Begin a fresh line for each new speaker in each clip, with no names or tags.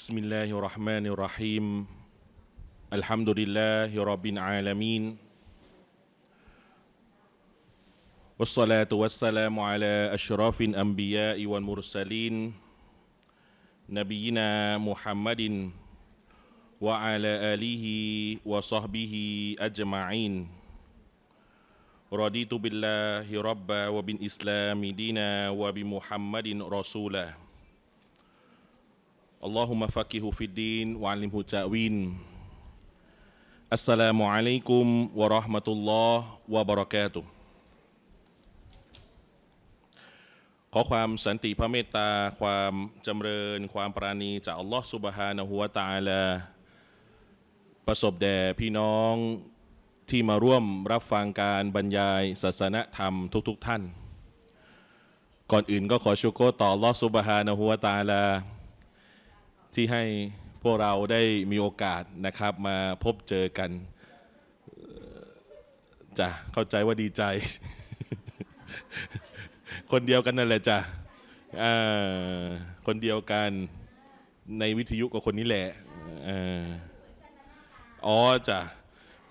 بسم الله الرحمن الرحيم الحمد لله رب العالمين والصلاة والسلام على أشرف الأنبياء والمرسلين نبينا محمد وعلى آله وصحبه أجمعين رضيت بالله ربا وبالإسلام دينا وبمحمد رسولا اللهم فقهه في الدين وعلمه تأوين السلام عليكم ورحمة الله وبركاته ขอความสันติพระเมตตาความจำเริญความปราณีจากอัลลอฮฺสุบฮานะฮุวาตาลา ประสบแด่พี่น้องที่มาร่วมรับฟังการบรรยาย ศาสนธรรมทุกๆทท่าน ก่อนอื่นก็ขอชูโกต่ออัลลอฮสุบฮานะฮุวาตาลาที่ให้พวกเราได้มีโอกาสนะครับ มาพบเจอกัน จ้ะ เข้าใจว่าดีใจ คนเดียวกันนั่นแหละจ้ะคนเดียวกันในวิทยุกับคนนี้แหละ อ๋อจ้ะ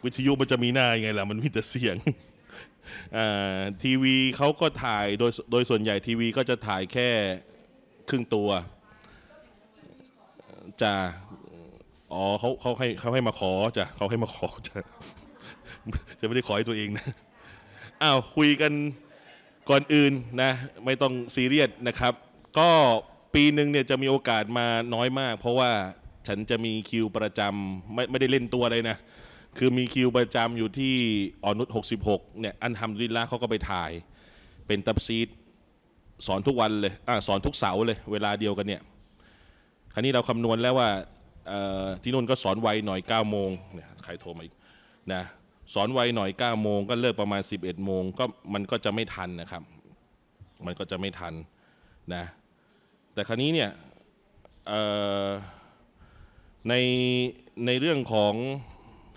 วิทยุมันจะมีหน้ายังไงล่ะ มันมีแต่เสียงทีวีเขาก็ถ่ายโดยโดยส่วนใหญ่ทีวีก็จะถ่ายแค่ครึ่งตัวจ้ะอ๋อเขาเขาให้เขาให้มาขอจ้ะเขาให้มาขอจ้ะจะไม่ได้ขอให้ตัวเองนะอ้าวคุยกันก่อนอื่นนะ ไม่ต้องซีเรียสนะครับ ก็ปีหนึ่งเนี่ยจะมีโอกาสมาน้อยมาก เพราะว่าฉันจะมีคิวประจำไม่ไม่ได้เล่นตัวเลยนะ คือมีคิวประจำอยู่ที่ออนุช66เนี่ย อันทำดิลล่าเขาก็ไปถ่าย เป็นตับซีดสอนทุกวันเลยอ่าสอนทุกเสาร์เลย เวลาเดียวกันเนี่ยคราวนี้เราคำนวณแล้วว่า ที่นู่นก็สอนไวหน่อย9โมงเนี่ยใครโทรมาอีกนะสอนไวหน่อย9โมงก็เลิกประมาณ 11โมงก็มันก็จะไม่ทันนะครับ มันก็จะไม่ทันนะแต่คราวนี้เนี่ยในในเรื่องของ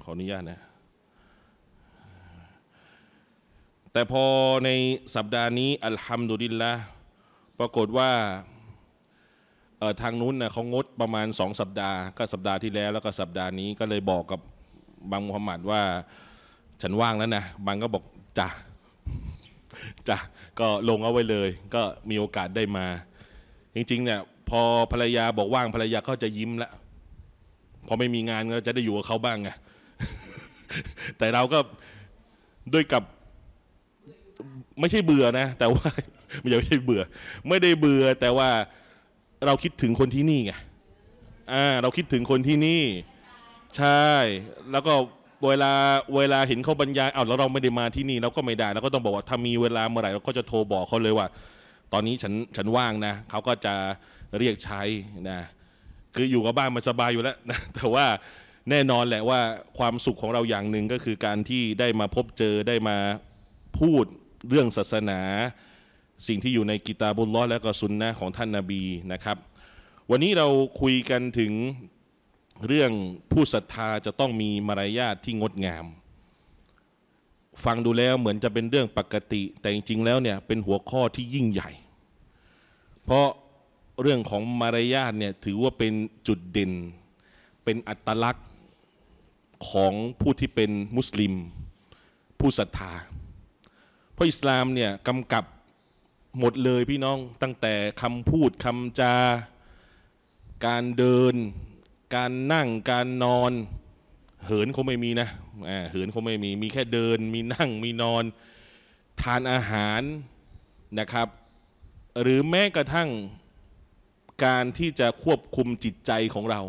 ขออนุญาตนะ แต่พอในสัปดาห์นี้ อัลฮัมดุลิลละปรากฏว่าทางนู้นนะเขางดประมาณสองสัปดาห์ก็สัปดาห์ที่แล้วแล้วก็สัปดาห์นี้ก็เลยบอกกับบางมุฮัมมัดว่า ฉันว่างแล้วนะบางก็บอกจ้ะจ้ะก็ลงเอาไว้เลย ก็มีโอกาสได้มา จริงๆเนี่ย พอภรรยาบอกว่างภรรยาก็จะยิ้มละพอไม่มีงานก็จะได้อยู่กับเขาบ้างไงแต่เราก็ด้วยกับ ไม่ใช่เบื่อนะ แต่ว่า ไม่ใช่เบื่อ ไม่ได้เบื่อแต่ว่าเราคิดถึงคนที่นี่ไงอ่าเราคิดถึงคนที่นี่ ใช่ แล้วก็เวลาเวลาเห็นเขาบรรยายอ้าวแล้วเราไม่ได้มาที่นี่เราก็ไม่ได้เราก็ต้องบอกว่าถ้ามีเวลาเมื่อไหร่เราก็จะโทรบอกเขาเลยว่า ตอนนี้ฉันฉันว่างนะ เขาก็จะเรียกใช้นะ คืออยู่กับบ้านมันสบายอยู่แล้วนะแต่ว่าแน่นอนแหละว่า ความสุขของเราอย่างหนึ่งก็คือการที่ได้มาพบเจอได้มาพูดเรื่องศาสนาสิ่งที่อยู่ในกิตาบุลล้อและก็สุนนะของท่านนาบีนะครับ วันนี้เราคุยกันถึงเรื่องผู้ศรัทธาจะต้องมีมารยาทที่งดงาม ฟังดูแล้วเหมือนจะเป็นเรื่องปกติแต่จริงๆแล้วเนี่ยเป็นหัวข้อที่ยิ่งใหญ่ เพราะเรื่องของมารยาทเนี่ยถือว่าเป็นจุดเด่นเป็นอัตลักษณ์ของผู้ที่เป็นมุสลิม ผู้ศรัทธา เพราะอิสลามเนี่ยกำกับหมดเลยพี่น้องตั้งแต่คำพูดคำจา การเดิน การนั่ง การนอน เหินคงไม่มีนะเหินคงไม่มี มีแค่เดิน มีนั่งมีนอนทานอาหารนะครับ หรือแม้กระทั่งการที่จะควบคุมจิตใจของเรา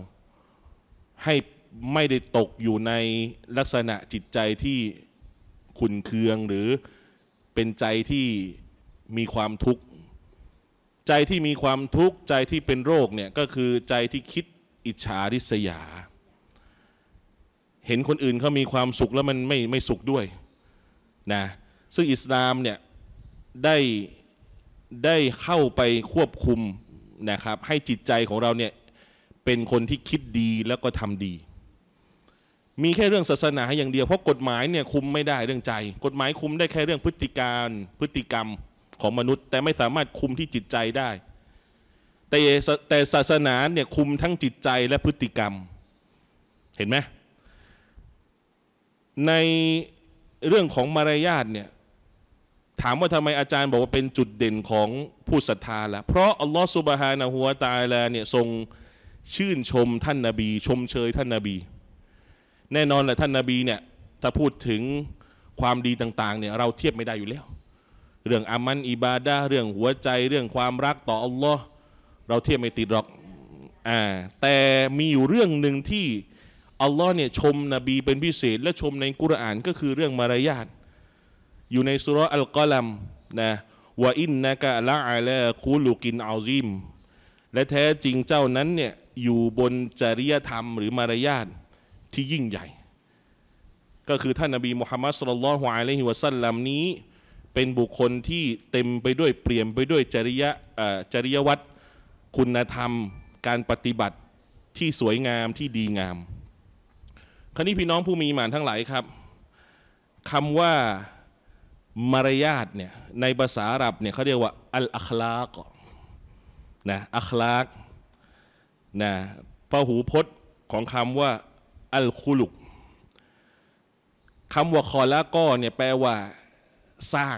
ให้ไม่ได้ตกอยู่ในลักษณะจิตใจที่ขุนเคืองหรือเป็นใจที่มีความทุกข์ใจที่มีความทุกข์ใจที่เป็นโรคเนี่ย ก็คือใจที่คิดอิจฉาริษยา เห็นคนอื่นเขามีความสุขแล้วมันไม่ไม่สุขด้วยนะซึ่งอิสลามเนี่ย ได้ได้เข้าไปควบคุมนะครับ ให้จิตใจของเราเนี่ย เป็นคนที่คิดดีแล้วก็ทำดี มีแค่เรื่องศาสนาอย่างเดียว เพราะกฎหมายเนี่ยคุมไม่ได้เรื่องใจ กฎหมายคุม ได้แค่เรื่องพฤติการพฤติกรรมของมนุษย์แต่ไม่สามารถคุมที่จิตใจได้ แต่แต่ศาสนาเนี่ยคุมทั้งจิตใจและพฤติกรรมเห็นไหมในเรื่องของมารยาทเนี่ยถามว่าทำไมอาจารย์บอกว่าเป็นจุดเด่นของผู้ศรัทธาละ่ะเพราะอัลลอฮฺสุบฮานะฮัวตาลาเนี่ยทรงชื่นชมท่านนาบี ชมเชยท่านนาบี แน่นอนแหละท่านนาบีเนี่ยถ้าพูดถึงความดีต่างๆเนี่ยเราเทียบไม่ได้อยู่แล้วเรื่องอามันอิบาดะเรื่องหัวใจเรื่องความรักต่ออัลลอฮ์เราเทียบไม่ติดหรอกอ่าแต่มีอยู่เรื่องหนึ่งที่อัลลอฮ์เนี่ยชมนบีเป็นพิเศษและชมในกุรอานก็คือเรื่องมารยาทอยู่ในสุรอัลกอลัมนะวาอินนะกะละอาลาคูลูกินอัลซิม และแท้จริงเจ้านั้นเนี่ยอยู่บนจริยธรรมหรือมารยาทที่ยิ่งใหญ่ ก็คือ ท่านนบีมุฮัมมัดสุลลัลฮวาอะลัยฮิวะซัลลัมนี้เป็นบุคคลที่เต็มไปด้วยเปลี่ยนไปด้วยจริยะจริยวัตร คุณธรรม การปฏิบัติที่สวยงามที่ดีงาม คราวนี้พี่น้องผู้มีหมานทั้งหลายครับคำว่ามารยาทเนี่ยในภาษาอาหรับเนี่ยเขาเรียกว่า อัลอัคลากนะอัคลากนะพหูพจน์ของคำว่า อัลคุลุกคำว่าคอลาก็เนี่ยแปลว่าสร้าง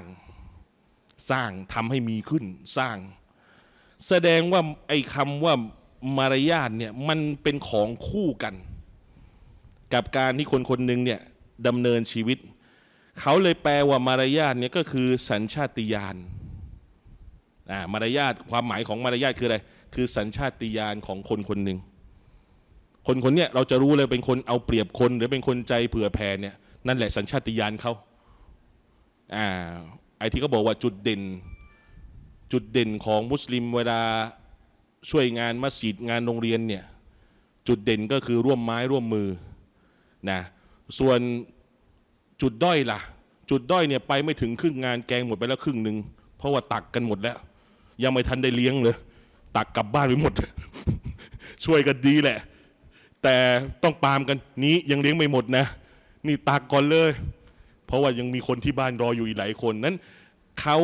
สร้างทำให้มีขึ้นสร้าง แสดงว่า ไอ้คำว่ามารยาทเนี่ย มันเป็นของคู่กัน กับการที่คนคนหนึ่งเนี่ยดำเนินชีวิต เขาเลยแปลว่ามารยาทเนี่ยก็คือสัญชาติญาณอ่ามารยาทความหมายของมารยาทคืออะไรคือสัญชาติญาณของคนคนหนึ่งคนคนเนี้ยเราจะรู้เลยเป็นคนเอาเปรียบคน หรือเป็นคนใจเผื่อแผ่เนี่ยนั่นแหละสัญชาติญาณเขาไอที่เขาบอกว่าจุดเด่น จุดเด่นของมุสลิมเวลา ช่วยงานมัสยิดงานโรงเรียนเนี่ย จุดเด่นก็คือร่วมไม้ร่วมมือนะส่วนจุดด้อยล่ะจุดด้อยเนี่ยไปไม่ถึงครึ่งงานแกงหมดไปแล้วครึ่งหนึ่งเพราะว่าตักกันหมดแล้ว ยังไม่ทันได้เลี้ยงเลย ตักกลับบ้านไปหมด ช่วยกันดีแหละ แต่ต้องปามกันนี้ยังเลี้ยงไม่หมดนะนี่ตักก่อนเลยเพราะว่ายังมีคนที่บ้านรออยู่อีกหลายคนนั้นเขา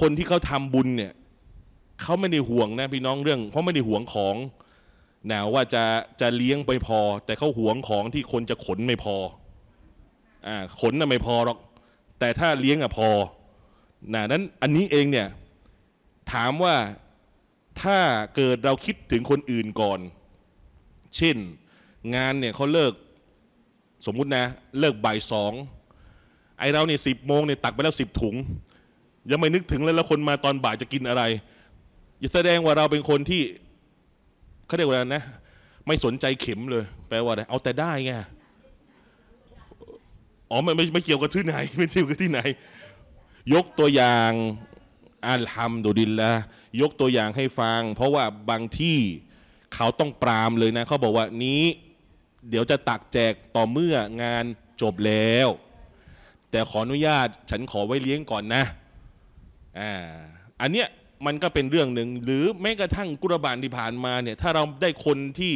คนที่เขาทำบุญเนี่ยเขาไม่ได้ห่วงนะพี่น้องเรื่องเขาไม่ได้ห่วงของนะว่าจะจะเลี้ยงไปพอ แต่เขาห่วงของที่คนจะขนไม่พออ่าขนน่ะไม่พอหรอกแต่ถ้าเลี้ยงอะพอนะนั้นอันนี้เองเนี่ยถามว่าถ้าเกิดเราคิดถึงคนอื่นก่อน เช่น งานเนี่ยเขาเลิกสมมุตินะเลิกบ่ายสองไอเราเนี่ยสิบโมงเนี่ยตักไปแล้วสิบถุงยังไม่นึกถึงเลยแล้ว คนมาตอนบ่ายจะกินอะไรแสดงว่าเราเป็นคนที่ เขาเรียกว่าอะไรนะ ไม่สนใจเข็มเลย แปลว่าอะไร เอาแต่ได้ไงอ๋อไม่ไม่ไม่เกี่ยวกับที่ไหนไม่เกี่ยวกับที่ไหน ยกตัวอย่างอัลฮัมดุลิลละยกตัวอย่างให้ฟัง เพราะว่าบางที่เขาต้องปรามเลยนะเขาบอกว่านี้ เดี๋ยวจะตักแจกต่อเมื่องานจบแล้วแต่ขออนุญาตฉันขอไว้เลี้ยงก่อนนะ อ่า อันเนี้ยมันก็เป็นเรื่องหนึ่ง หรือแม้กระทั่งกุรบานที่ผ่านมาเนี่ยถ้าเราได้คนที่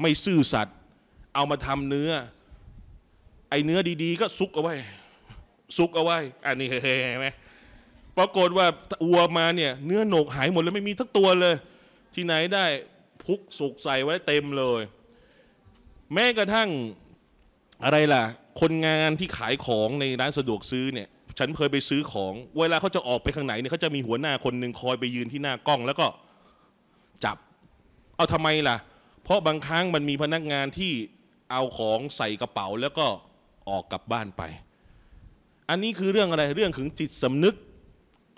ไม่ซื่อสัตย์เอามาทำเนื้อ ไอเนื้อดีๆ ก็ซุกเอาไว้ซุกเอาไว้ อันนี้เห็นไหมปรากฏว่าวัวมาเนี่ย เนื้อโหนกหายหมดแล้ว ไม่มีทั้งตัวเลย ที่ไหนได้พุกสุกใส่ไว้เต็มเลย แม้กระทั่งอะไรล่ะคนงานที่ขายของในร้านสะดวกซื้อ เนี่ยฉันเคยไปซื้อของ เวลาเขาจะออกไปข้างไหนเนี่ยเขาจะมีหัวหน้าคนหนึ่งคอยไปยืนที่หน้ากล้อง แล้วก็จับเอาทำไมล่ะ เพราะบางครั้งมันมีพนักงานที่เอาของใส่กระเป๋าแล้วก็ออกกลับบ้านไป อันนี้คือเรื่องอะไรเรื่องถึงจิตสำนึก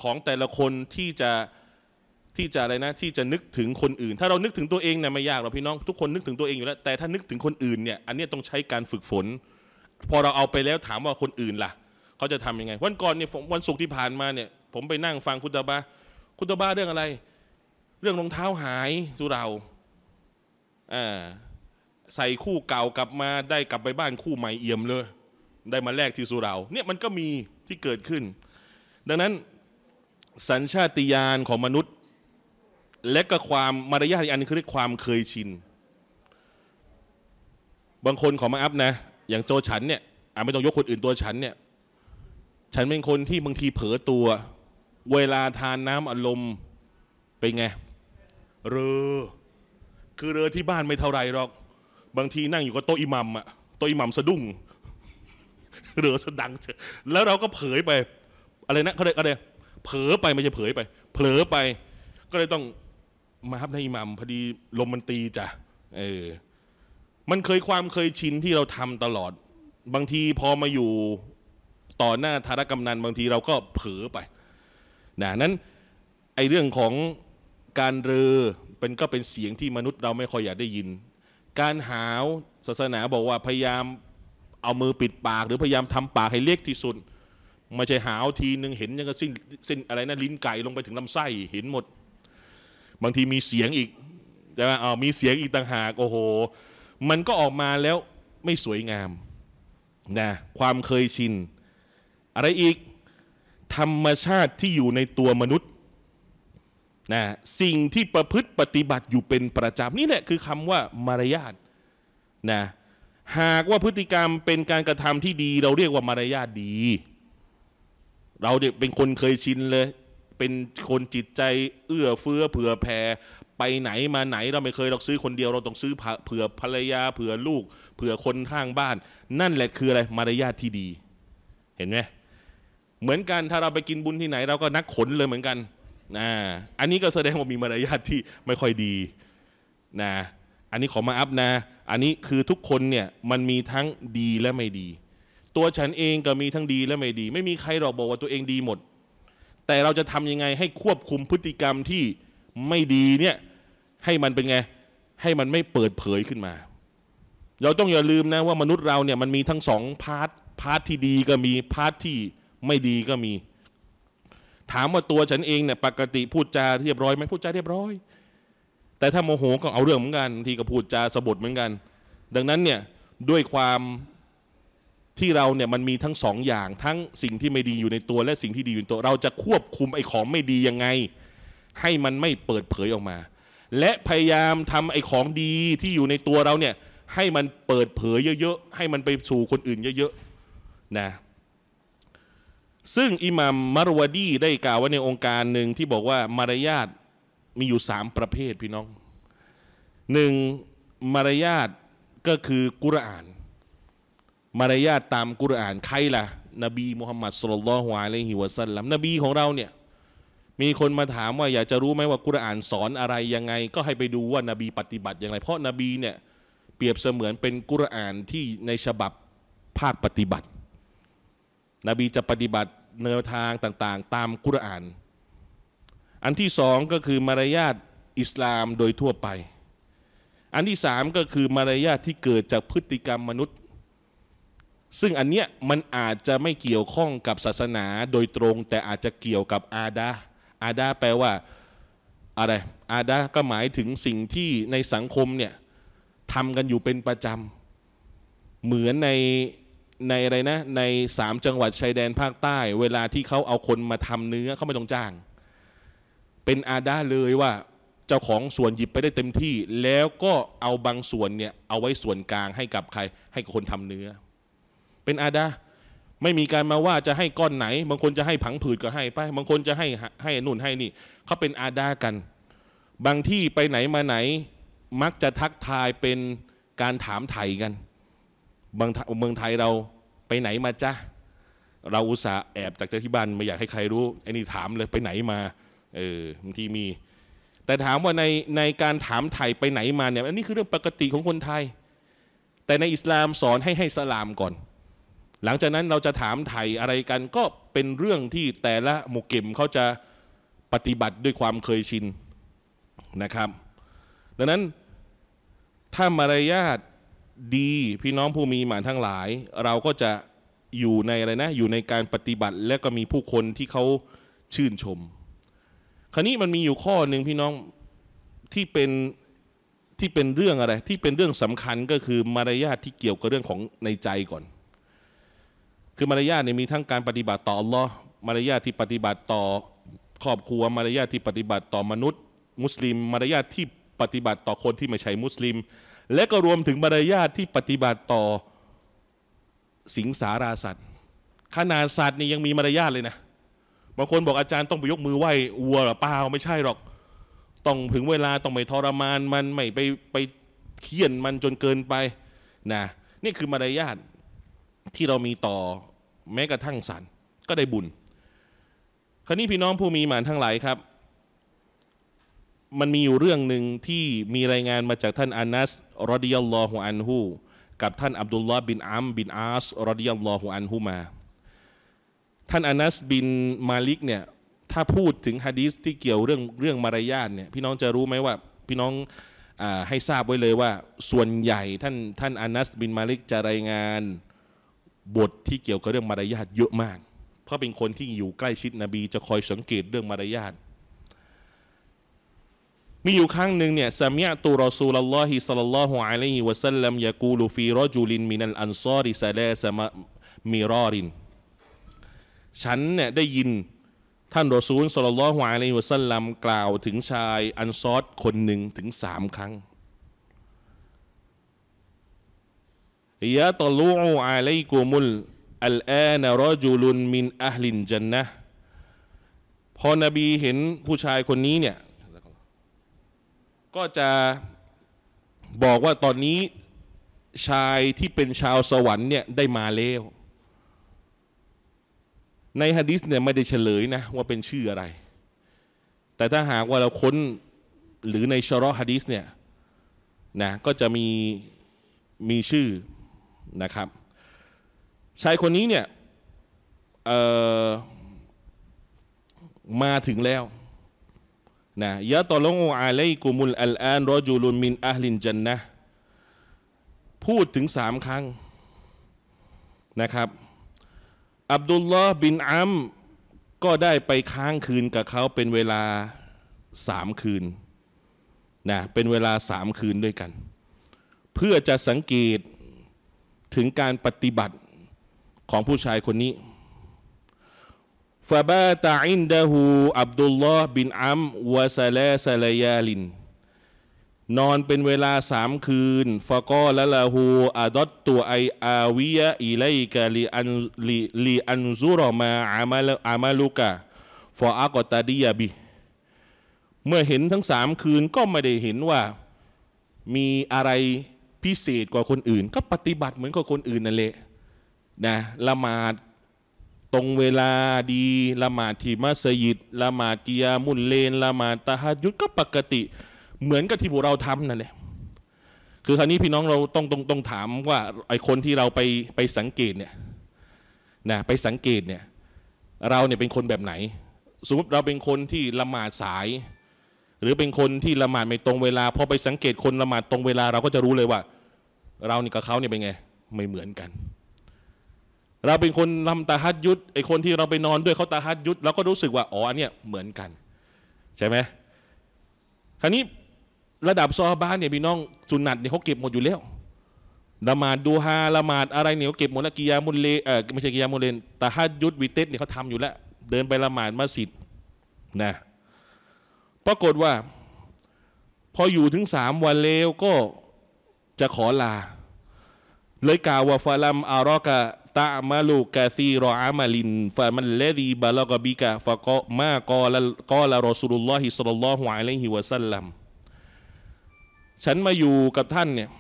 ของแต่ละคนที่จะที่จะอะไรนะที่จะนึกถึงคนอื่น ถ้าเรานึกถึงตัวเองเนี่ยไม่ยากหรอกพี่น้อง ทุกคนนึกถึงตัวเองอยู่แล้วแต่ถ้านึกถึงคนอื่นเนี่ยอันนี้ต้องใช้การฝึกฝนพอเราเอาไปแล้วถามว่าคนอื่นล่ะ เขาจะทํำยังไง วันก่อนเนี่ยวันศุกร์ที่ผ่านมาเนี่ยผมไปนั่งฟังคุณตาบาคุณตาบาเรื่องอะไร เรื่องรองเท้าหายสุเราอ่าใส่คู่เก่ากลับมา ได้กลับไปบ้านคู่ใหม่เอี่ยมเลย ได้มาแลกที่สุเราเนี่ยมันก็มีที่เกิดขึ้น ดังนั้นสัญชาติยานของมนุษย์ และก็ความมารยาทอันนี้คือเร่องความเคยชินบางคนขอมาอัพนะอย่างโจฉัน เนี่ยอ่าไม่ต้อง ยกคนอื่นตัวฉัน เนี่ยฉันเป็นคนที่บางทีเผลอตัว เวลาทานน้ำอารมณ์เป็นไงเรือคือเรือที่บ้านไม่เท่าไรหรอกบางทีนั่งอยู่กับโต๊ะอิหมัมอะโต๊ะอิหมัมสะดุ้งเรือสะดังแล้วเราก็เผยไป อะไรนะเขาเรียกอะไรเผลอไปไม่ใช่เผยไป เผลอไป ก็เลยต้องมาฮับในอิหมัมพอดีลมมันตีจ้ะเออมันเคยความเคยชินที่เราทำตลอด บางทีพอมาอยู่ต่อหน้าธารกำนันบางทีเราก็เผลอไป นะ นั้นไอเรื่องของการเรือเป็นก็เป็นเสียงที่มนุษย์เราไม่ค่อยอยากได้ยิน การหาวศาสนาบอกว่าพยายามเอามือปิดปากหรือพยายามทำปากให้เล็กที่สุด ไม่ใช่หาวทีหนึ่งเห็นยังก็สิ้นสส้นอะไรนะลิ้นไก่ลงไปถึงลำไส้เห็นหมด บางทีมีเสียงอีกใช่ไหมเอามีเสียงอีกต่างหากโอ้โหมันก็ออกมาแล้วไม่สวยงาม นะ ความเคยชิน อะไรอีกธรรมชาติที่อยู่ในตัวมนุษย์ นะ สิ่งที่ประพฤติปฏิบัติอยู่เป็นประจำนี่แหละคือคำว่ามารยาท นะ หากว่าพฤติกรรมเป็นการกระทำที่ดี เราเรียกว่ามารยาทดี เราเด็กเป็นคนเคยชินเลย เป็นคนจิตใจเอื้อเฟื้อเผื่อแผ่ไปไหนมาไหนเราไม่เคยเราซื้อคนเดียวเราต้องซื้อเผื่อภรรยาเผื่อลูกเผื่อคนข้างบ้าน นั่นแหละคืออะไรมารยาทที่ดี เห็นไหมเหมือนกันถ้าเราไปกินบุญที่ไหน เราก็นักขนเลยเหมือนกันนะอันนี้ก็แสดงว่ามีมารยาทที่ไม่ค่อยดีนะอันนี้ขอมาอัพนะ อันนี้คือทุกคนเนี่ยมันมีทั้งดีและไม่ดี ตัวฉันเองก็มีทั้งดีและไม่ดี ไม่มีใครหรอกบอกว่าตัวเองดีหมด แต่เราจะทำยังไงให้ควบคุมพฤติกรรมที่ไม่ดีเนี่ยให้มันเป็นไง ให้มันไม่เปิดเผยขึ้นมา เราต้องอย่าลืมนะว่ามนุษย์เราเนี่ยมันมีทั้งสองพาร์ท พาร์ทที่ดีก็มี พาร์ทที่ไม่ดีก็มี ถามว่าตัวฉันเองเนี่ยปกติพูดจาเรียบร้อยไหมพูดจาเรียบร้อย แต่ถ้าโมโหก็เอาเรื่องเหมือนกัน ทีก็พูดจาสะบดเหมือนกัน ดังนั้นเนี่ยด้วยความที่เราเนี่ยมันมีทั้งสองอย่างทั้งสิ่งที่ไม่ดีอยู่ในตัวและสิ่งที่ดีอยู่ในตัว เราจะควบคุมไอ้ของไม่ดียังไง ให้มันไม่เปิดเผยออกมาและพยายามทำไอ้ของดีที่อยู่ในตัวเราเนี่ยให้มันเปิดเผยเยอะ ๆ ให้มันไปสู่คนอื่นเยอะๆนะซึ่งอิหมัมมารวดีได้กล่าวไว้ในองค์การหนึ่งที่บอกว่ามารยาทมีอยู่ 3 ประเภทพี่น้องหนึ่งมารยาทก็คือกุรอาน มารยาทตามกุรอานใครล่ะนบีมุฮัมมัดสุลลัลฮวาเลฮิวะซัลลัมนบีของเราเนี่ยมีคนมาถามว่าอยากจะรู้ไหมว่ากุรอานสอนอะไรยังไง ก็ให้ไปดูว่านาบีปฏิบัติอย่างไรเพราะนาบีเนี่ยเปรียบเสมือนเป็นกุรอานที่ในฉบับภาคปฏิบัติ นบีจะปฏิบัติแนวทางต่างๆ ตามกุรอาน อันที่สองก็คือมารยาทอิสลามโดยทั่วไป อันที่สามก็คือมารยาทที่เกิดจากพฤติกรรมมนุษย์ ซึ่งอันเนี้ยมันอาจจะไม่เกี่ยวข้องกับศาสนาโดยตรงแต่อาจจะเกี่ยวกับอาดาอาดาแปลว่าอะไร อาดาก็หมายถึงสิ่งที่ในสังคมเนี่ยทำกันอยู่เป็นประจำ เหมือนในในอะไรนะ ในสามจังหวัดชายแดนภาคใต้ เวลาที่เขาเอาคนมาทำเนื้อเขาไม่ต้องจ้าง เป็นอาดาเลยว่า เจ้าของส่วนหยิบไปได้เต็มที่ แล้วก็เอาบางส่วนเนี่ย เอาไว้ส่วนกลางให้กับใครให้กับคนทำเนื้อ เป็นอาดาไม่มีการมาว่าจะให้ก้อนไหน บางคนจะให้ผังผืดก็ให้ไปบางคนจะให้ให้นุ่นให้นี่เขาเป็นอาดากัน บางที่ไปไหนมาไหน มักจะทักทายเป็นการถามไถ่กันบางเมืองไทยเราไปไหนมาจ้ะเราอุตส่าห์แอบ จากเจ้าที่บ้านไม่อยากให้ใครรู้ไอ้นี่ถามเลยไปไหนมาเออบางทีมี แต่ถามว่าในในการถามไถ่ไปไหนมาเนี่ยอันนี้คือเรื่องปกติของคนไทย แต่ในอิสลามสอนให้ให้สลามก่อนหลังจากนั้นเราจะถามไถ่อะไรกันก็เป็นเรื่องที่แต่ละมุกิมเขาจะปฏิบัติด้วยความเคยชินนะครับ ดังนั้นถ้ามารยาทดีพี่น้องผู้มีหมานทั้งหลาย เราก็จะอยู่ในอะไรนะอยู่ในการปฏิบัติและก็มีผู้คนที่เขาชื่นชม คราวนี้มันมีอยู่ข้อหนึ่งพี่น้องที่เป็นที่เป็นเรื่องอะไรที่เป็นเรื่องสำคัญก็คือมารยาทที่เกี่ยวกับเรื่องของในใจก่อนคือมารยาทเนี่ยมีทั้งการปฏิบัติต่ออัลลอฮ์มารยาทที่ปฏิบัติต่อครอบครัวมารยาทที่ปฏิบัติต่อมนุษย์ มุสลิม มารยาทที่ปฏิบัติต่อคนที่ไม่ใช่มุสลิม และก็รวมถึงมารยาทที่ปฏิบัติต่อสิงสาราสัตว์ขนาดสัตว์นี่ยังมีมารยาท เลยนะบางคนบอกอาจารย์ต้องไปยกมือไหว้วัวหรือเปล่าไม่ใช่หรอก ต้องถึงเวลาต้องไม่ทรมาน มันไม่ไปไปเคี่ยนมันจนเกินไปนะนี่คือมารยาทที่เรามีต่อแม้กระทั่งสันก็ได้บุญ คราวนี้พี่น้องผู้มีหมานทั้งหลายครับ มันมีอยู่เรื่องหนึ่งที่มีรายงานมาจากท่านอานัสรอดิยัลลอฮุอันฮูกับท่านอับดุลลอฮ์บินอัมบินอาสรอดิยัลลอฮุอันฮูมา ท่านอานัสบินมาลิกเนี่ยถ้าพูดถึงฮะดีสที่เกี่ยวเรื่องเรื่องมารยาทเนี่ยพี่น้องจะรู้ไหมว่าพี่น้องอให้ทราบไว้เลยว่าส่วนใหญ่ท่านท่านอานัส บินมาลิกจะรายงานบทที่เกี่ยวกับเรื่องมารยาทเยอะมาก เพราะเป็นคนที่อยู่ใกล้ชิดนบี จะคอยสังเกตเรื่องมารยาท มีอยู่ครั้งหนึ่งเนี่ยสมียตุรอซูลลอฮิสัลลัลลอฮุอะลัยฮิวะสัลลัมยากูลูฟีรอจูลินมินัลอันซอริซาลาสมะมิรอริน ฉันเนี่ยได้ยินท่านรอซูลสัลลัลลอฮุอะลัยฮิวะสัลลัมกล่าวถึงชาย อันซอรคนหนึ่งถึงสามครั้งยะตลูอูอาลัยกุมุลอัลอานรอจูลุนมินอัลลินจันนะพอนบีเห็นผู้ชายคนนี้เนี่ยก็จะบอกว่าตอนนี้ชายที่เป็นชาวสวรรค์เนี่ยได้มาแล้วในฮะดิษเนี่ยไม่ได้เฉลยนะว่าเป็นชื่ออะไร แต่ถ้าหากว่าเราค้นหรือในชรอฮะดิษเนี่ยนะก็จะมี มีชื่อนะครับชายคนนี้เนี่ยมาถึงแล้วนะยะตอลงอาเลกุมุลอัลอานรอจูลุนมินอัลินจันนะพูดถึงสามครั้งนะครับอับดุลลอฮ์บินอัมก็ได้ไปค้างคืนกับเขาเป็นเวลาสามคืนนะเป็นเวลาสามคืนด้วยกัน เพื่อจะสังเกตถึงการปฏิบัติของผู้ชายคนนี้ ฟาบาตาอินดาหูอับดุลลอฮ์บินอัมวาซาลาซาลยาลินนอนเป็นเวลาสามคืนฟากอละลาหูอาดตตัวไออาวิยะอิไลกะลีอันลีลีอันซุรมาอามาลอามาลูกะฟาอักตาดิยาบีเมื่อเห็นทั้งสามคืนก็ไม่ได้เห็นว่ามีอะไรพิเศษกว่าคนอื่นก็ปฏิบัติ เหมือนกับคนอื่นนั่นแหละนะละหมาดตรงเวลาดีละหมาดที่มัสยิดละหมาดกิยามุนเลนละหมาดตะฮัดยุดก็ปกติ เหมือนกับที่พวกเราทำนั่นแหละคือคราวนี้พี่น้องเราต้องต้องต้องถามว่าไอ้คนที่เราไปไปสังเกตเนี่ยนะไปสังเกตเนี่ย เราเนี่ยเป็นคนแบบไหน สมมติเราเป็นคนที่ละหมาดสายหรือเป็นคนที่ละหมาดไม่ตรงเวลาพอไปสังเกตคนละหมาดตรงเวลาเราก็จะรู้เลยว่า เรานี่กับเขาเนี่ยเป็นไงไม่เหมือนกัน เราเป็นคนลำตาฮัดยุดไอคนที่เราไปนอนด้วยเขาตาฮัดยุดเราก็รู้สึกว่าอ๋ออันเนี้ยเหมือนกัน ใช่ไหมคราวนี้ระดับซอบ้านเนี่ยพี่น้องสุนัตเนี่ยเขาเก็บหมดอยู่แล้วละหมาดดูฮาละหมาดอะไรเนี่ยเขาเก็บหมดและกิยามุลเลเออไม่ใช่กิยามุลเลนตาฮัดยุดวิเตสเนี่ยเขาทำอยู่แล้ว เดินไปละหมาดมัสยิดนะรากฏว่าพออยู่ถึงสามวันเลวก็จะขอลา เลยกล่าวว่าฟาลัมอารอกะตะมาลูกาซีรออามาลินฟามันเลดีบาลกบิกะฟะกมากอลกอลารอสุลลอฮิสัลลัลอฮุอะลัยฮิวะสัลลัมฉันมาอยู่กับท่านเนี่ย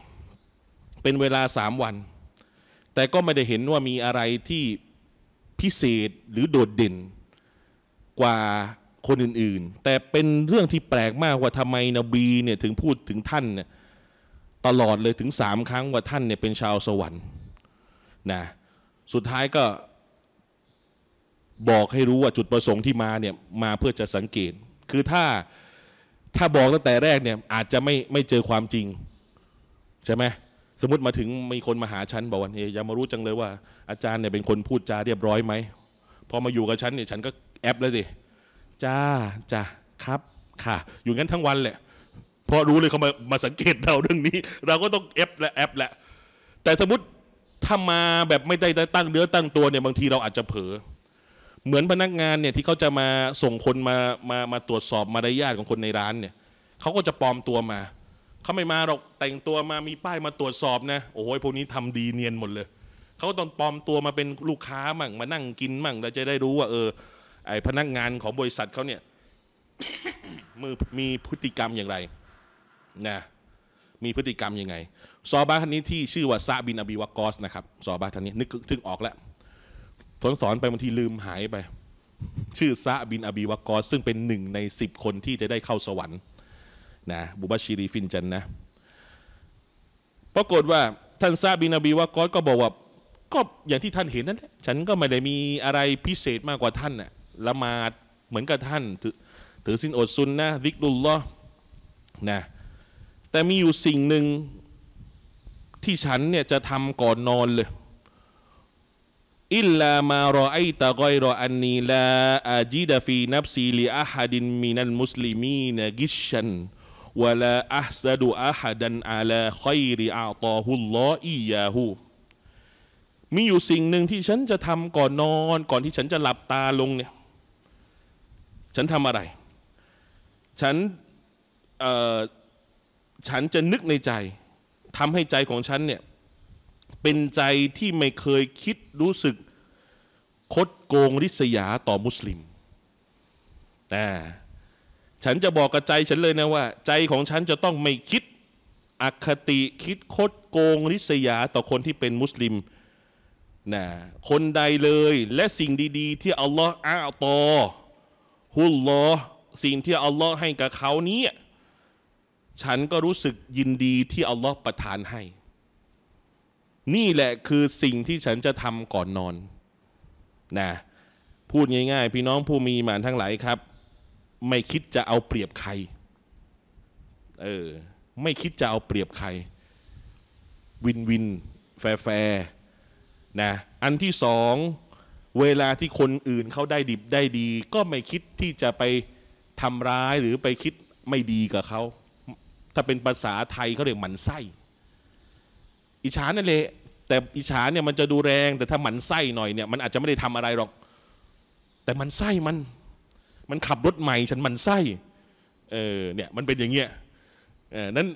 เป็นเวลาสามวัน แต่ก็ไม่ได้เห็นว่ามีอะไรที่พิเศษหรือโดดเด่นกว่าคนอื่นๆ แต่เป็นเรื่องที่แปลกมากว่าทำไมนบีเนี่ยถึงพูดถึงท่านเนี่ยตลอดเลยถึงสามครั้งว่าท่านเนี่ยเป็นชาวสวรรค์นะ สุดท้ายก็บอกให้รู้ว่าจุดประสงค์ที่มาเนี่ยมาเพื่อจะสังเกต คือถ้าถ้าบอกตั้งแต่แรกเนี่ยอาจจะไม่ไม่เจอความจริง ใช่ไหม สมมติมาถึงมีคนมาหาฉัน บอกว่าเอ๊ยามารู้จังเลยว่าอาจารย์เนี่ยเป็นคนพูดจาเรียบร้อยไหมพอมาอยู่กับฉันเนี่ยฉันก็แอปแล้วดิจ้าจ้าครับค่ะอยู่งั้นทั้งวันแหละเพราะรู้เลยเขามามาสังเกตเราเรื่องนี้ เราก็ต้องแอปและแอปแหละแต่สมมติถ้ามาแบบไม่ได้ตั้งเนื้อตั้งตัวเนี่ยบางทีเราอาจจะเผลอเหมือนพนักงานเนี่ยที่เขาจะมาส่งคนมามามาตรวจสอบมารยาทของคนในร้านเนี่ยเขาก็จะปลอมตัวมาเขาไม่มาหรอกแต่งตัวมามีป้ายมาตรวจสอบนะโอ้โหพวกนี้ทำดีเนียนหมดเลยเขาต้องปลอมตัวมาเป็นลูกค้ามั่งมานั่งกินมั่งเราจะได้รู้ว่าเออไอ้พนักงานของบริษัทเขาเนี่ยมือมีพฤติกรรมอย่างไรนะมีพฤติกรรมยังไงซอบาท่านนี้ที่ชื่อว่าซาบินอบีวากอสนะครับซอบาท่านนี้นึกถึงออกแล้วสอนสอนไปบางทีลืมหายไปชื่อซาบินอบีวากอสซึ่งเป็นหนึ่งในสิบคนที่จะได้เข้าสวรรค์นะบุบัชีรีฟินจันนะปรากฏว่าท่านซาบินอบีวากอสก็บอกว่าก็อย่างที่ท่านเห็นนั่นแหละฉันก็ไม่ได้มีอะไรพิเศษมากกว่าท่านน่ะละหมาดเหมือนกับท่าน ถือสินอดซุนนะดิกดุลลอนะแต่มีอยู่สิ่งหนึ่งที่ฉันเนี่ยจะทำก่อนนอนเลยอิลลามารอไอตะกอยรออันนีลาอาจีดฟีนับซีลีอาฮัดินมินันมุสลิมีนกิชันวลาอัสดูอาฮัดันอาลาคอยรีอาตอฮุลลออียาหูมีอยู่สิ่งหนึ่งที่ฉันจะทำก่อนนอน ก่อนที่ฉันจะหลับตาลงเนี่ยฉันทำอะไร ฉันฉันจะนึกในใจทำให้ใจของฉันเนี่ย เป็นใจที่ไม่เคยคิดรู้สึกคดโกงริษยาต่อมุสลิมแต่ฉันจะบอกกับใจฉันเลยนะว่า ใจของฉันจะต้องไม่คิดอคติคิดคดโกงริษยาต่อคนที่เป็นมุสลิมนะคนใดเลยและสิ่งดีๆที่อัลลอฮฺอ้าวตอฮุลลอสิ่งที่อัลลอฮ์ให้กับเขานี้ฉันก็รู้สึกยินดีที่อัลลอฮ์ประทานให้ นี่แหละคือสิ่งที่ฉันจะทำก่อนนอน นะ พูดง่ายๆ พี่น้องผู้มีมานทั้งหลายครับ ไม่คิดจะเอาเปรียบใคร เออไม่คิดจะเอาเปรียบใคร วินวิน แฟร์แฟร์นะ อันที่สองเวลาที่คนอื่นเขาได้ดิบได้ดี ก็ไม่คิดที่จะไปทำร้ายหรือไปคิดไม่ดีกับเขาถ้าเป็นภาษาไทยเขาเรียกหมันไส้อิจฉานั่นแหละแต่อิจฉาเนี่ยมันจะดูแรง แต่ถ้าหมันไส้หน่อยเนี่ยมันอาจจะไม่ได้ทำอะไรหรอก แต่มันไส้มัน มันขับรถใหม่ฉันมันไส้เออเนี่ยมันเป็นอย่างเงี้ยเออนั้น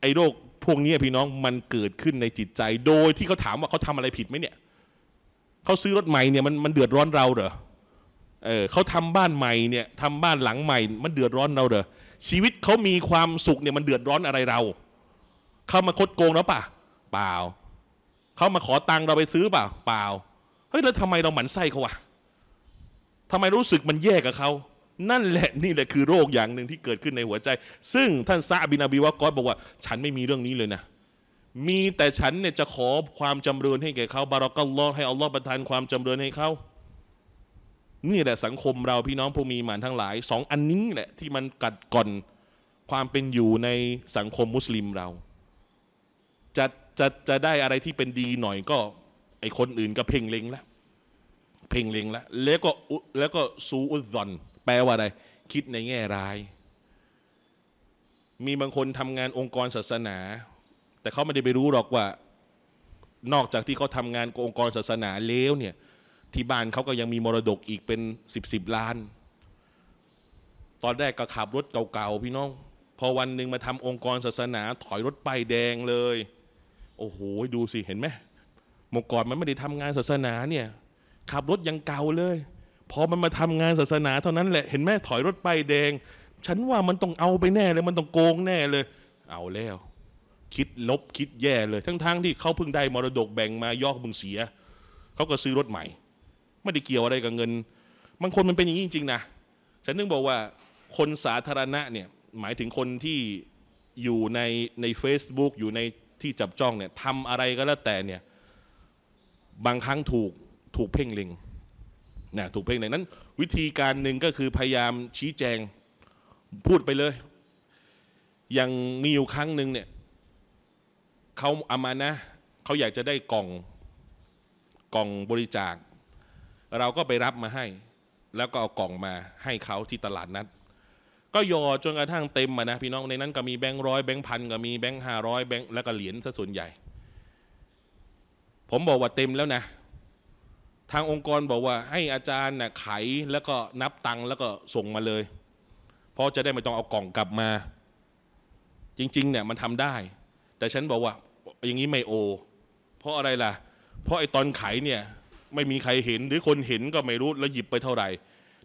ไอ้โรคพวกนี้พี่น้องมันเกิดขึ้นในจิตใจโดยที่เขาถามว่าเขาทำอะไรผิดไหมเนี่ยเขาซื้อรถใหม่เนี่ยมันมันเดือดร้อนเราเหรอเออเขาทำบ้านใหม่เนี่ยทำบ้านหลังใหม่ มันเดือดร้อนเราเหรอชีวิตเขามีความสุขเนี่ยมันเดือดร้อนอะไรเรา เขามาคดโกงเราปะเปล่า เขามาขอตังค์เราไปซื้อเปล่า เปล่าเฮ้ยแล้วทำไมเราหมันไส้เขาวะทำไมรู้สึกมันแย่กับเขา นั่นแหละนี่แหละคือโรคอย่างหนึ่งที่เกิดขึ้นในหัวใจ ซึ่งท่านซาบินาบีวะกอสบอกว่า ฉันไม่มีเรื่องนี้เลยนะมีแต่ฉันเนี่ยจะขอความจำเริญให้แก่เขาบารอกัลลอฮ์ให้อัลลอฮ์ประทานความจำเริญให้เขานี่แหละสังคมเราพี่น้องผู้มีหมานทั้งหลายสองอันนี้แหละที่มันกัดก่อนความเป็นอยู่ในสังคมมุสลิมเรา จะจะจะได้อะไรที่เป็นดีหน่อยก็ไอคนอื่นก็เพ่งเล็งแล้วเพ่งเล็งแล้วแล้วก็แล้วก็ซูอุซอน แปลว่าอะไร คิดในแง่ร้าย มีบางคนทำงานองค์กรศาสนาแต่เขาไม่ได้ไปรู้หรอกว่า นอกจากที่เขาทำงานกับองค์กรศาสนาแล้วเนี่ย ที่บ้านเขาก็ยังมีมรดกอีกเป็นสิบสิบล้าน ตอนแรกก็ขับรถเก่าๆพี่น้องพอวันหนึ่งมาทำองค์กรศาสนาถอยรถไปแดงเลย โอ้โหดูสิ เห็นไหมมก่อนมันไม่ได้ทำงานศาสนาเนี่ยขับรถยังเก่าเลยพอมันมาทำงานศาสนาเท่านั้นแหละเห็นไหมถอยรถไปแดง ฉันว่ามันต้องเอาไปแน่เลยมันต้องโกงแน่เลย เอาแล้วคิดลบคิดแย่เลยทั้ง ๆทที่เขาเพิ่งได้มรดกแบ่งมายอกมึงเสีย เขาก็ซื้อรถใหม่ ไม่ได้เกี่ยวอะไรกับเงิน บางคนมันเป็นอย่างนี้จริง ๆ นะ ฉันนึกบอกว่าคนสาธารณะเนี่ย หมายถึงคนที่อยู่ใน ใน a c e b o o k อยู่ในที่จับจ้องเนี่ยทำอะไรก็แล้วแต่เนี่ย บางครั้งถูกถูกเพ่งเล็งนะถูกเพ่งเล็งนั้น วิธีการหนึ่งก็คือพยายามชี้แจงพูดไปเลย ยังมีอยู่ครั้งหนึ่งเนี่ยเขาอามานะ เขาอยากจะได้กล่องกล่องบริจาค เราก็ไปรับมาให้แล้วก็เอากล่องมาให้เขาที่ตลาดนัด ก็ยอจนกระทั่งเต็มมานะพี่น้องในนั้นก็มีแบงค์ร้อยแบงค์พันก็มีแบงค์ห้าร้อยแบงค์แล้วก็เหรียญซะส่วนใหญ่ ผมบอกว่าเต็มแล้วนะ ทางองค์กรบอกว่า ให้อาจารย์นะ่ะไขแล้วก็นับตังค์แล้วก็ส่งมาเลย เพราะจะได้ไม่ต้องเอากล่องกลับมา จริงๆเนี่ยมันทำได้ แต่ฉันบอกว่าอย่างนี้ไม่โอ เพราะอะไรล่ะ เพราะไอ้ตอนขายเนี่ย ไม่มีใครเห็น หรือคนเห็นก็ไม่รู้แล้วหยิบไปเท่าไหร่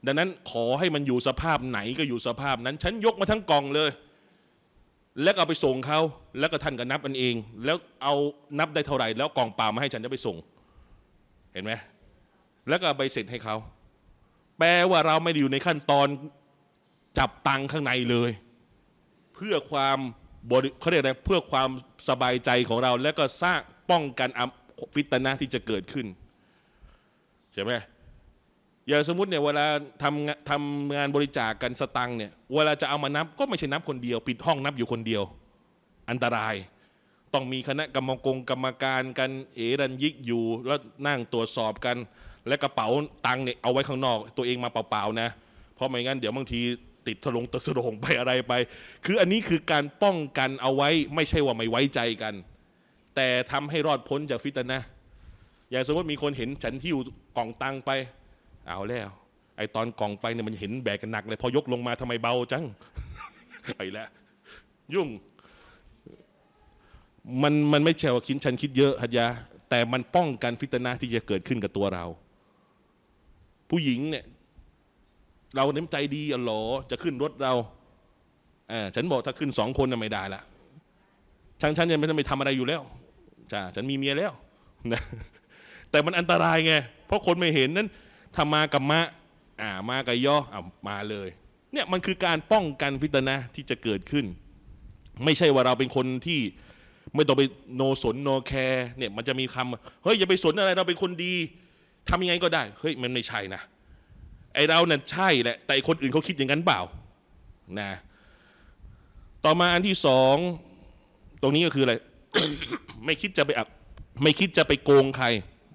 ดังนั้นขอให้มันอยู่สภาพไหนก็อยู่สภาพนั้น ฉันยกมาทั้งกล่องเลย แล้วเอาไปส่งเขา แล้วก็ท่านก็นับอันเอง แล้วเอานับได้เท่าไหร่ แล้วกล่องเปล่ามาให้ฉันจะไปส่ง เห็นไหม แล้วก็ใบเสร็จให้เขา แปลว่าเราไม่ได้อยู่ในขั้นตอน จับตังข้างในเลย เพื่อความบริเขาเรียกอะไรเพื่อความสบายใจของเราและก็สร้างป้องกันฟิตนะที่จะเกิดขึ้นใช่ไหมอย่างสมมติเนี่ยเวลาทำทำงานบริจาคกกันสตังเนี่ยเวลาจะเอามานับก็ไม่ใช่นับคนเดียว ปิดห้องนับอยู่คนเดียว อันตราย ต้องมีคณะกรรมกรกรรมการกันเอรันยิกอยู่ แล้วนั่งตรวจสอบกัน และกระเป๋าตังเนี่ย เอาไว้ข้างนอก ตัวเองมาเปล่า ๆนะเพราะไม่งั้นเดี๋ยวบางทีติดสลงตะสลงไปอะไรไป คืออันนี้คือการป้องกันเอาไว้ไม่ใช่ว่าไม่ไว้ใจกัน แต่ทำให้รอดพ้นจากฟิตนะอย่างสมมติมีคนเห็นฉันที่อยู่กล่องตังไป เอาแล้ว ไอตอนกล่องไปเนี่ยมันเห็นแบกกันหนักเลย พอยกลงมาทำไมเบาจังไปแล้วยุ่ง มันมันไม่ใช่ว่าคิดฉันคิดเยอะฮัตยาแต่มันป้องกันฟิตนะที่จะเกิดขึ้นกับตัวเรา ผู้หญิงเนี่ยเราเน้นใจดีอหรอ จะขึ้นรถเราเออฉันบอกถ้าขึ้นสองคนไม่ได้ละฉันฉันยังไม่ได้ไปทำอะไรอยู่แล้ว จ้าฉันมีเมียแล้วนะแต่มันอันตรายไง เพราะคนไม่เห็นนั้นทำมากับมะ อ่า มากับย่ออ่ามาเลย เนี่ยมันคือการป้องกันฟิตนะที่จะเกิดขึ้น ไม่ใช่ว่าเราเป็นคนที่ไม่ต้องไปโนสนโนแคร์เนี่ยมันจะมีคำเฮ้ย อย่าไปสนอะไรเราเป็นคนดีทำยังไงก็ได้เฮ้ยมันไม่ใช่นะไอเราเนี่ยใช่แหละแต่คนอื่นเขาคิดอย่างนั้นเปล่านะต่อมาอันที่สองตรงนี้ก็คืออะไร ไม่คิดจะไปอับไม่คิดจะไปโกงใคร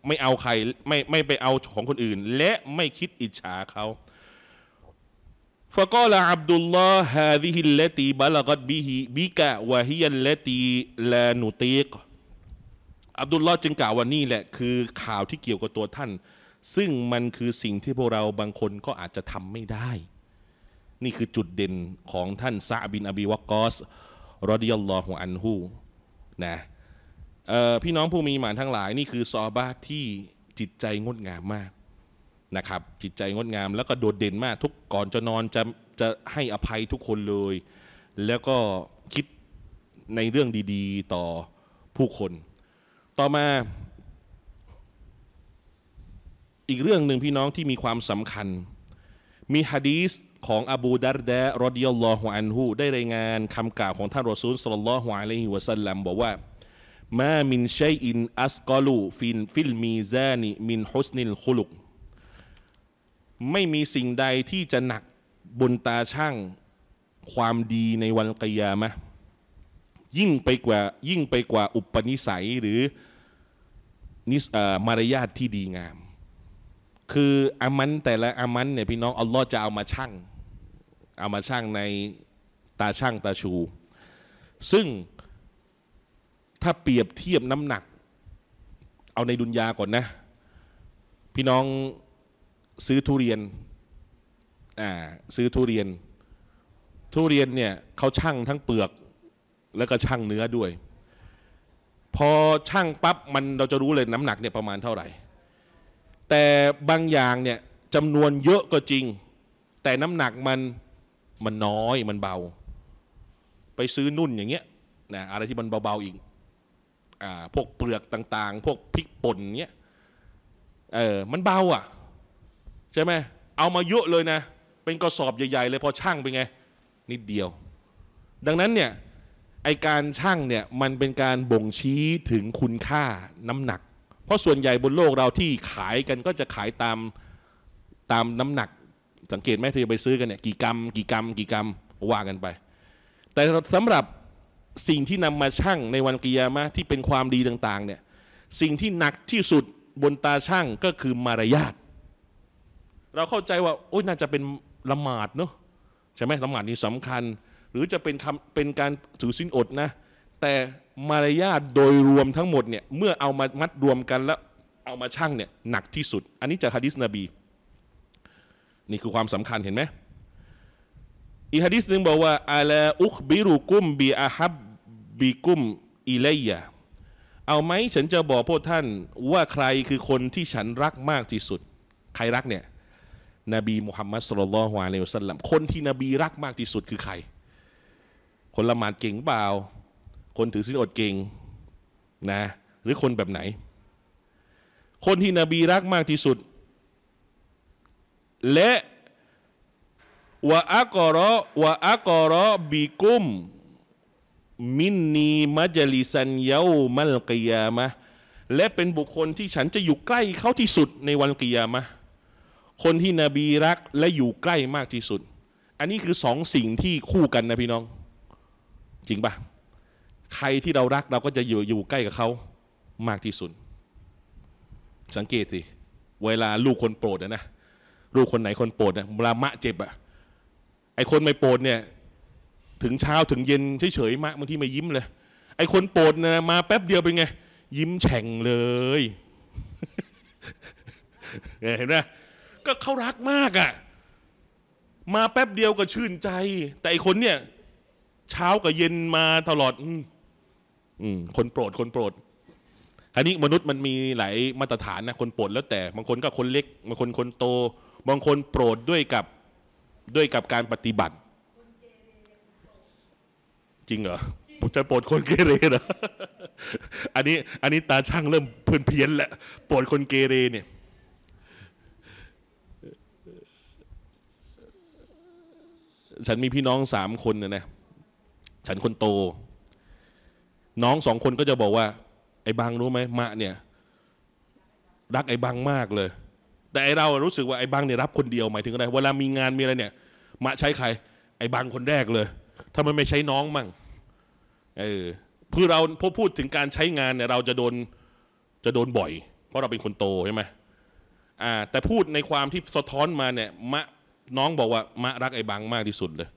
ไม่เอาใครไม่ไม่ไปเอาของคนอื่น และไม่คิดอิจฉาเขาฟะกอลาอับดุลลอฮ์ฮาดิฮิลลตีบาลกัดบิฮิบิกะวะฮิยัลลตีลานุตีกอับดุลลอฮ์จึงกล่าวว่านี่แหละคือ ข่าวที่เกี่ยวกับตัวท่านซึ่งมันคือสิ่งที่พวกเราบางคนก็อาจจะทำไม่ได้ นี่คือจุดเด่นของท่านซาบินอบีวกอส รอดิยัลลอฮุอันฮู นะพี่น้องผู้มีหมานทั้งหลาย นี่คือซอบาที่จิตใจงดงามมากนะครับ จิตใจงดงาม แล้วก็โดดเด่นมากทุก ก่อนจะนอนจะจะให้อภัยทุกคนเลย แล้วก็คิดในเรื่องดีๆ ต่อผู้คน ต่อมาอีกเรื่องหนึ่งพี่น้องที่มีความสำคัญ มีฮะดีสของอบูดารดะรอดิยัลลอฮุอันฮูได้รายงานคำกล่าวของท่านรอซูลสลลัลลอฮุอะลัยฮิวะสัลลัมบอกว่า มามินชัยอินอัสกอลูฟินฟิลมีซานิมินฮุสนิลคุลุก ไม่มีสิ่งใดที่จะหนักบนตาช่างความดีในวันกิยามะยิ่งไปกว่ายิ่งไปกว่าอุปนิสัยหรือนิสมารยาทที่ดีงามคืออามัน แต่ละอามันเนี่ยพี่น้องอัลลอฮ์จะเอามาชั่ง เอามาชั่งในตาช่างตาชู ซึ่งถ้าเปรียบเทียบน้ำหนัก เอาในดุนยาก่อนนะ พี่น้องซื้อทุเรียนอ่าซื้อทุเรียน ทุเรียนเนี่ยเขาชั่งทั้งเปลือกแล้วก็ชั่งเนื้อด้วย พอชั่งปั๊บมันเราจะรู้เลยน้ำหนักเนี่ยประมาณเท่าไหร่แต่บางอย่างเนี่ยจำนวนเยอะก็จริง แต่น้ำหนักมันมันน้อยมันเบา ไปซื้อนุ่นอย่างเงี้ยนะอะไรที่มันเบาๆอีกอ่าพวกเปลือกต่างๆ พวกพริกป่นเงี้ยเออมันเบาอ่ะใช่ไหมเอามาเยอะเลยนะเป็นกระสอบใหญ่ๆเลยพอช่างไปไงนิดเดียว ดังนั้นเนี่ยไอการช่างเนี่ยมันเป็นการบ่งชี้ถึงคุณค่าน้ำหนักเพราะส่วนใหญ่บนโลกเราที่ขายกันก็จะขายตามตามน้ำหนักสังเกตไหมที่จะไปซื้อกันเนี่ยกี่กรัมกี่กรัมกี่กรัมว่ากันไป แต่สำหรับสิ่งที่นำมาชั่ง ในวันกิยามะที่เป็นความดีต่างๆเนี่ยสิ่งที่หนักที่สุดบนตาช่างก็คือมารยาทเราเข้าใจว่าโอ้ยน่าจะเป็นละหมาดเนาะใช่ไหมละหมาดนี่สำคัญ หรือจะเป็นคำเป็นการถือสินอดนะแต่มารยาทโดยรวมทั้งหมดเนี่ยเมื่อเอามามัดรวมกันแล้ว เอามาชั่งเนี่ยหนักที่สุด อันนี้จากฮะดิษนบี นี่คือความสำคัญเห็นไหมอีฮะดิษนึงบอกว่าอาลาอุคบิรุกุมบีอาฮับบีกุมอิเลียเอาไหมฉันจะบอกพวกท่านว่าใครคือคนที่ฉันรักมากที่สุด ใครรักเนี่ยนบีมุฮัมมัดสุลลัลฮวาเลวสัลลัมคนที่นบีรักมากที่สุดคือใครคนละหมาดเก่งเปล่าคนถือศีลอดเก่งนะหรือคนแบบไหน คนที่นบีรักมากที่สุด และวะอักรอวะอักรอบิกุมมินนีมัจลิสันเยามัลกิยามะและเป็นบุคคลที่ฉันจะอยู่ใกล้เขาที่สุดในวันกิยามะคนที่นบีรักและอยู่ใกล้มากที่สุด อันนี้คือสองสิ่งที่คู่กันนะ พี่น้อง จริงปะใครที่เรารักเราก็จะอยู่อยู่ใกล้กับเขามากที่สุด สังเกตสิเวลา ลูกคนโปรดนะนะลูกคนไหนคนโปรดนะเวลามะเจ็บอะไอคนไม่โปรดเนี่ยถึงเช้าถึงเย็นเฉยๆมะบางทีไม่ยิ้มเลยไอคนโปรดนะมาแป๊บเดียวเป็นไงยิ้มแฉ่งเลยเห็นไหมก็เขารักมากอะมาแป๊บเดียวก็ชื่นใจ แต่ไอคนเนี่ย เช้ากับเย็นมาตลอดอืืมคนโปรดคนโปรดคราวนี้มนุษย์มันมีหลายมาตรฐานนะ คนโปรดแล้วแต่บางคนก็คนเล็กบางคนคนโตบางคนโปรดด้วยกับ ด้วยกับการปฏิบัติ จริงเหรอผมจะโปรดคนเกเรเหรออันนี้ อันนี้ตาช่างเริ่มเพื่อนเพี้ยนแล้วโปรดคนเกเร เนี่ย ฉันมีพี่น้องสามคนนะนะฉันคนโตน้องสองคนก็จะบอกว่า ไอ้บางรู้ไหมมะเนี่ย รักไอ้บางมากเลย แต่ไอ้เรารู้สึกว่าไอ้บางเนี่ยรับคนเดียวหมายถึงอะไรเวลามีงานมีอะไรเนี่ยมะใช้ใคร ไอ้บางคนแรกเลยทำไมไม่ใช้น้องมั่งเออคือเราพอพูดถึงการใช้งานเนี่ยเราจะโดนจะโดนบ่อย เพราะเราเป็นคนโตใช่ไหมอ่าแต่พูดในความที่สะท้อนมาเนี่ยมะน้องบอกว่ามะรักไอ้บางมากที่สุดเลย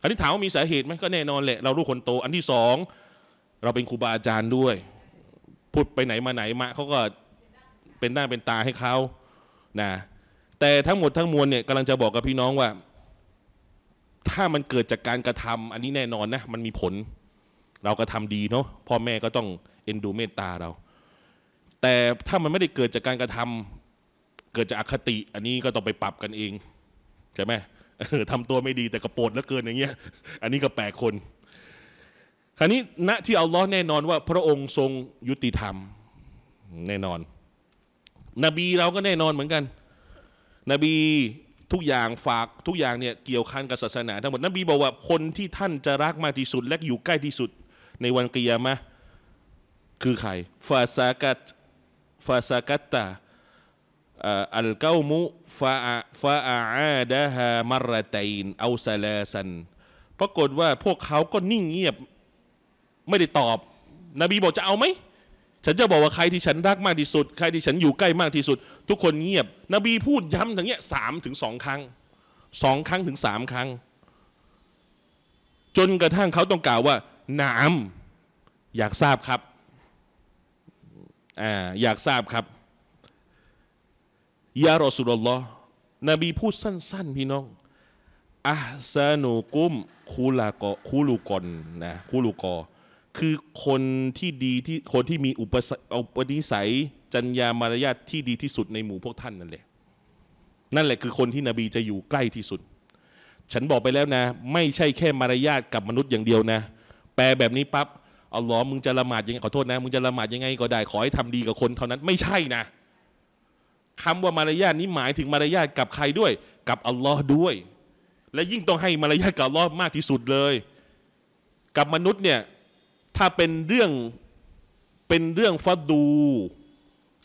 อันนี้ถามว่ามีสาเหตุไหมก็แน่นอนแหละเราลูกคนโต อันที่สองเราเป็นครูบาอาจารย์ด้วย พูดไปไหนมาไหนมาเขาก็เป็นหน้าเป็นตาให้เขานะ แต่ทั้งหมดทั้งมวลเนี่ยกำลังจะบอกกับพี่น้องว่า ถ้ามันเกิดจากการกระทำ อันนี้แน่นอนนะมันมีผล เรากระทาดีเนาะพ่อแม่ก็ต้องเอ็นดูเมตตาเรา แต่ถ้ามันไม่ได้เกิดจากการกระทำ เกิดจากอคติ อันนี้ก็ต้องไปปรับกันเองใช่ไหมทำตัวไม่ดีแต่กระโปดแล้วเกินอย่างเงี้ย อันนี้ก็แปลกคนคราวนี้ณที่อัลลอฮ์แน่นอนว่า พระองค์ทรงยุติธรรมแน่นอน นบีเราก็แน่นอนเหมือนกัน นบีทุกอย่างฝากทุกอย่างเนี่ย เกี่ยวข้องกับศาสนาทั้งหมด นบีบอกว่าคนที่ท่านจะรักมากที่สุดและอยู่ใกล้ที่สุด ในวันกิยามะคือใครฟาซากัตฟาซากัตตาอัลกามุฟาฟาอาดะฮามารตัยนเอาซาลาสันปรากฏว่าพวกเขาก็นิ่งเงียบไม่ได้ตอบ นบีบอกจะเอาไหม ฉันจะบอกว่าใครที่ฉันรักมากที่สุด ใครที่ฉันอยู่ใกล้มากที่สุด ทุกคนเงียบ นบีพูดย้ำอย่างเงี้ยสามถึงสองครั้ง สองครั้งถึงสามครั้ง จนกระทั่งเขาต้องกล่าวว่าหนามอยากทราบครับ อ่า อยากทราบครับ ยารอสุลลอฮ์นบีพูดสั้นๆ พี่น้องอัซานุกุม คูลากอคูลูกอน นะ คูลูกอคือคนที่ดีที่คนที่มีอุปนิสัยจัญญามารยาทที่ดีที่สุดในหมู่พวกท่านนั่นแหละนั่นแหละคือคนที่นบีจะอยู่ใกล้ที่สุด ฉันบอกไปแล้วนะ ไม่ใช่แค่มารยาทกับมนุษย์อย่างเดียวนะ แปลแบบนี้ปับ๊บเอาล้อมึงจะละหมาดยังไง ขอโทษนะ มึงจะละหมาดยังไงก็ได้ขอให้ทำดีกับคนเท่านั้นไม่ใช่นะ คำว่ามารยาทนี้หมายถึงมารยาทกับใครด้วย กับอัลลอฮ์ด้วย และยิ่งต้องให้มารยาทกับอัลลอฮ์มากที่สุดเลย กับมนุษย์เนี่ยถ้าเป็นเรื่องเป็นเรื่องฟัดดู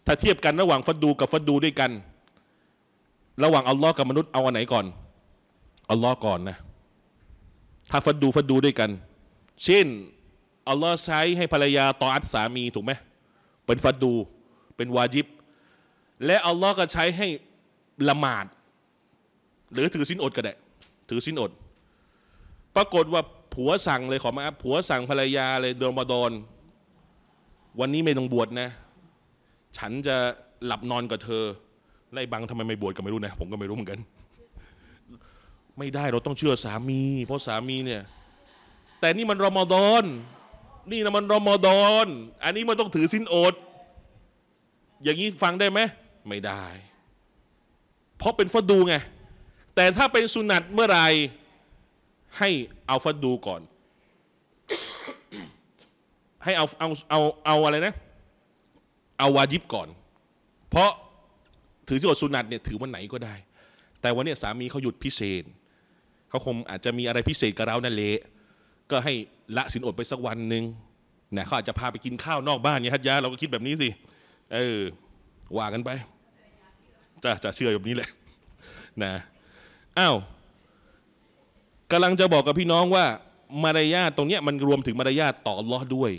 ถ้าเทียบกันระหว่างฟัดดู กับฟัดดูด้วยกัน ระหว่างอัลลอฮ์กับมนุษย์เอาอันไหนก่อนอัลลอฮ์ก่อนนะถ้าฟัดดูฟัดดูด้วยกัน เช่น อัลลอฮ์ใช้ให้ภรรยาต่ออัตสามีถูกไหมเป็นฟัดดูเป็นวาจิบ และอัลลอฮ์ก็ใช้ให้ละหมาด หรือถือสินอดก็ได้ถือสินอด ปรากฏว่าผัวสั่งเลยขอมาผัวสั่งภรรยาเลยเดินมาโดนวันนี้ไม่ต้องบวชนะ ฉันจะหลับนอนกับเธอไล่บังทำไมไม่บวชก็ไม่รู้นะผมก็ไม่รู้เหมือนกัน ไม่ได้เราต้องเชื่อสามี เพราะสามีเนี่ยแต่นี่มันรอมฎอนนี่นะมันรอมฎอนอันนี้มันต้องถือสินอด อย่างนี้ฟังได้ไหม ไม่ได้ เพราะเป็นฟัดูไงแต่ถ้าเป็นสุนัตเมื่อไหร่ให้อัลฟาดูก่อน ให้เอาเอาเอาเอาอะไรนะ เอาวาจิบก่อน เพราะถือสิบทสุนัตเนี่ยถือวันไหนก็ได้ แต่วันนี้สามีเขาหยุดพิเศษเขาคงอาจจะมีอะไรพิเศษกับเรานั่นเละก็ให้ละสินอดไปสักวันหนึ่งนะเขาอาจจะพาไปกินข้าวนอกบ้านเนี่ยฮัตยาเราก็คิดแบบนี้สิ เออว่ากันไป จะจะเชื่อแบบนี้แหละ นะอ้าวกำลังจะบอกกับพี่น้องว่า มารยาทตรงเนี้ยมันรวมถึงมารยาทต่อลอด้วย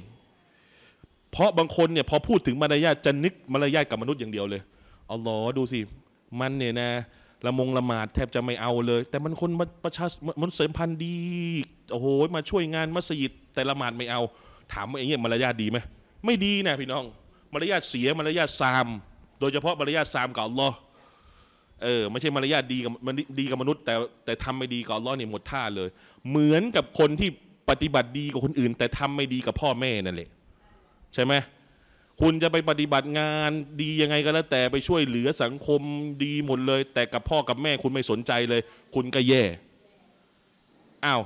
เพราะบางคนเนี่ยพอพูดถึงมารยาทจะนึกมารยาทกับมนุษย์อย่างเดียวเลยเอาลลอดูสิมันเนี่ยนะละมงละหมาดแทบจะไม่เอาเลย แต่มันคนมันประชามนุษยสัมพันธ์ดีโอ้โห มาช่วยงานมัสยิดแต่ละหมาดไม่เอา ถามว่าอย่างเงี้ยมารยาทดีไหมไม่ดีนะพี่น้อง มารยาทเสียมารยาทซาม โดยเฉพาะมารยาทซามกับอัลลอฮ์เออไม่ใช่มารยาทดีกับมันดีกับมนุษย์ แต่แต่ทำไม่ดีกับอัลลอฮ์เนี่ยหมดท่าเลย เหมือนกับคนที่ปฏิบัติดีกับคนอื่นแต่ทำไม่ดีกับพ่อแม่นั่นแหละใช่ไหมคุณจะไปปฏิบัติงานดียังไงก็แล้ว แต่ไปช่วยเหลือสังคมดีหมดเลย แต่กับพ่อกับแม่คุณไม่สนใจเลยคุณก็แย่อ้าว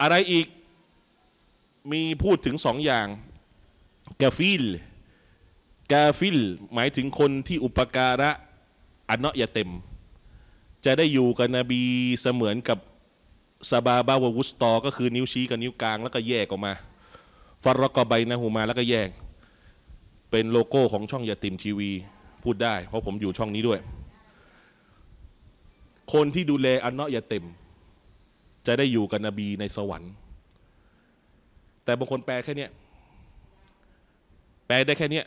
อะไรอีกมีพูดถึงสองอย่างกาฟิลกาฟิล หมายถึงคนที่อุปการะอันเนาะยาเต็มจะได้อยู่กับนบีเสมือนกับซาบาบาววุสตอก็คือนิ้วชี้ กับนิ้วกลาง แล้วก็แยกออกมาฟารกอใบนะหูมาแล้วก็แยก เป็นโลโก้ของช่องยาติมทีวี พูดได้ เพราะผมอยู่ช่องนี้ด้วย คนที่ดูแลอันเนาะยาเต็มจะได้อยู่กับนบีในสวรรค์ แต่บางคนแปลแค่นี้แปลได้แค่นี้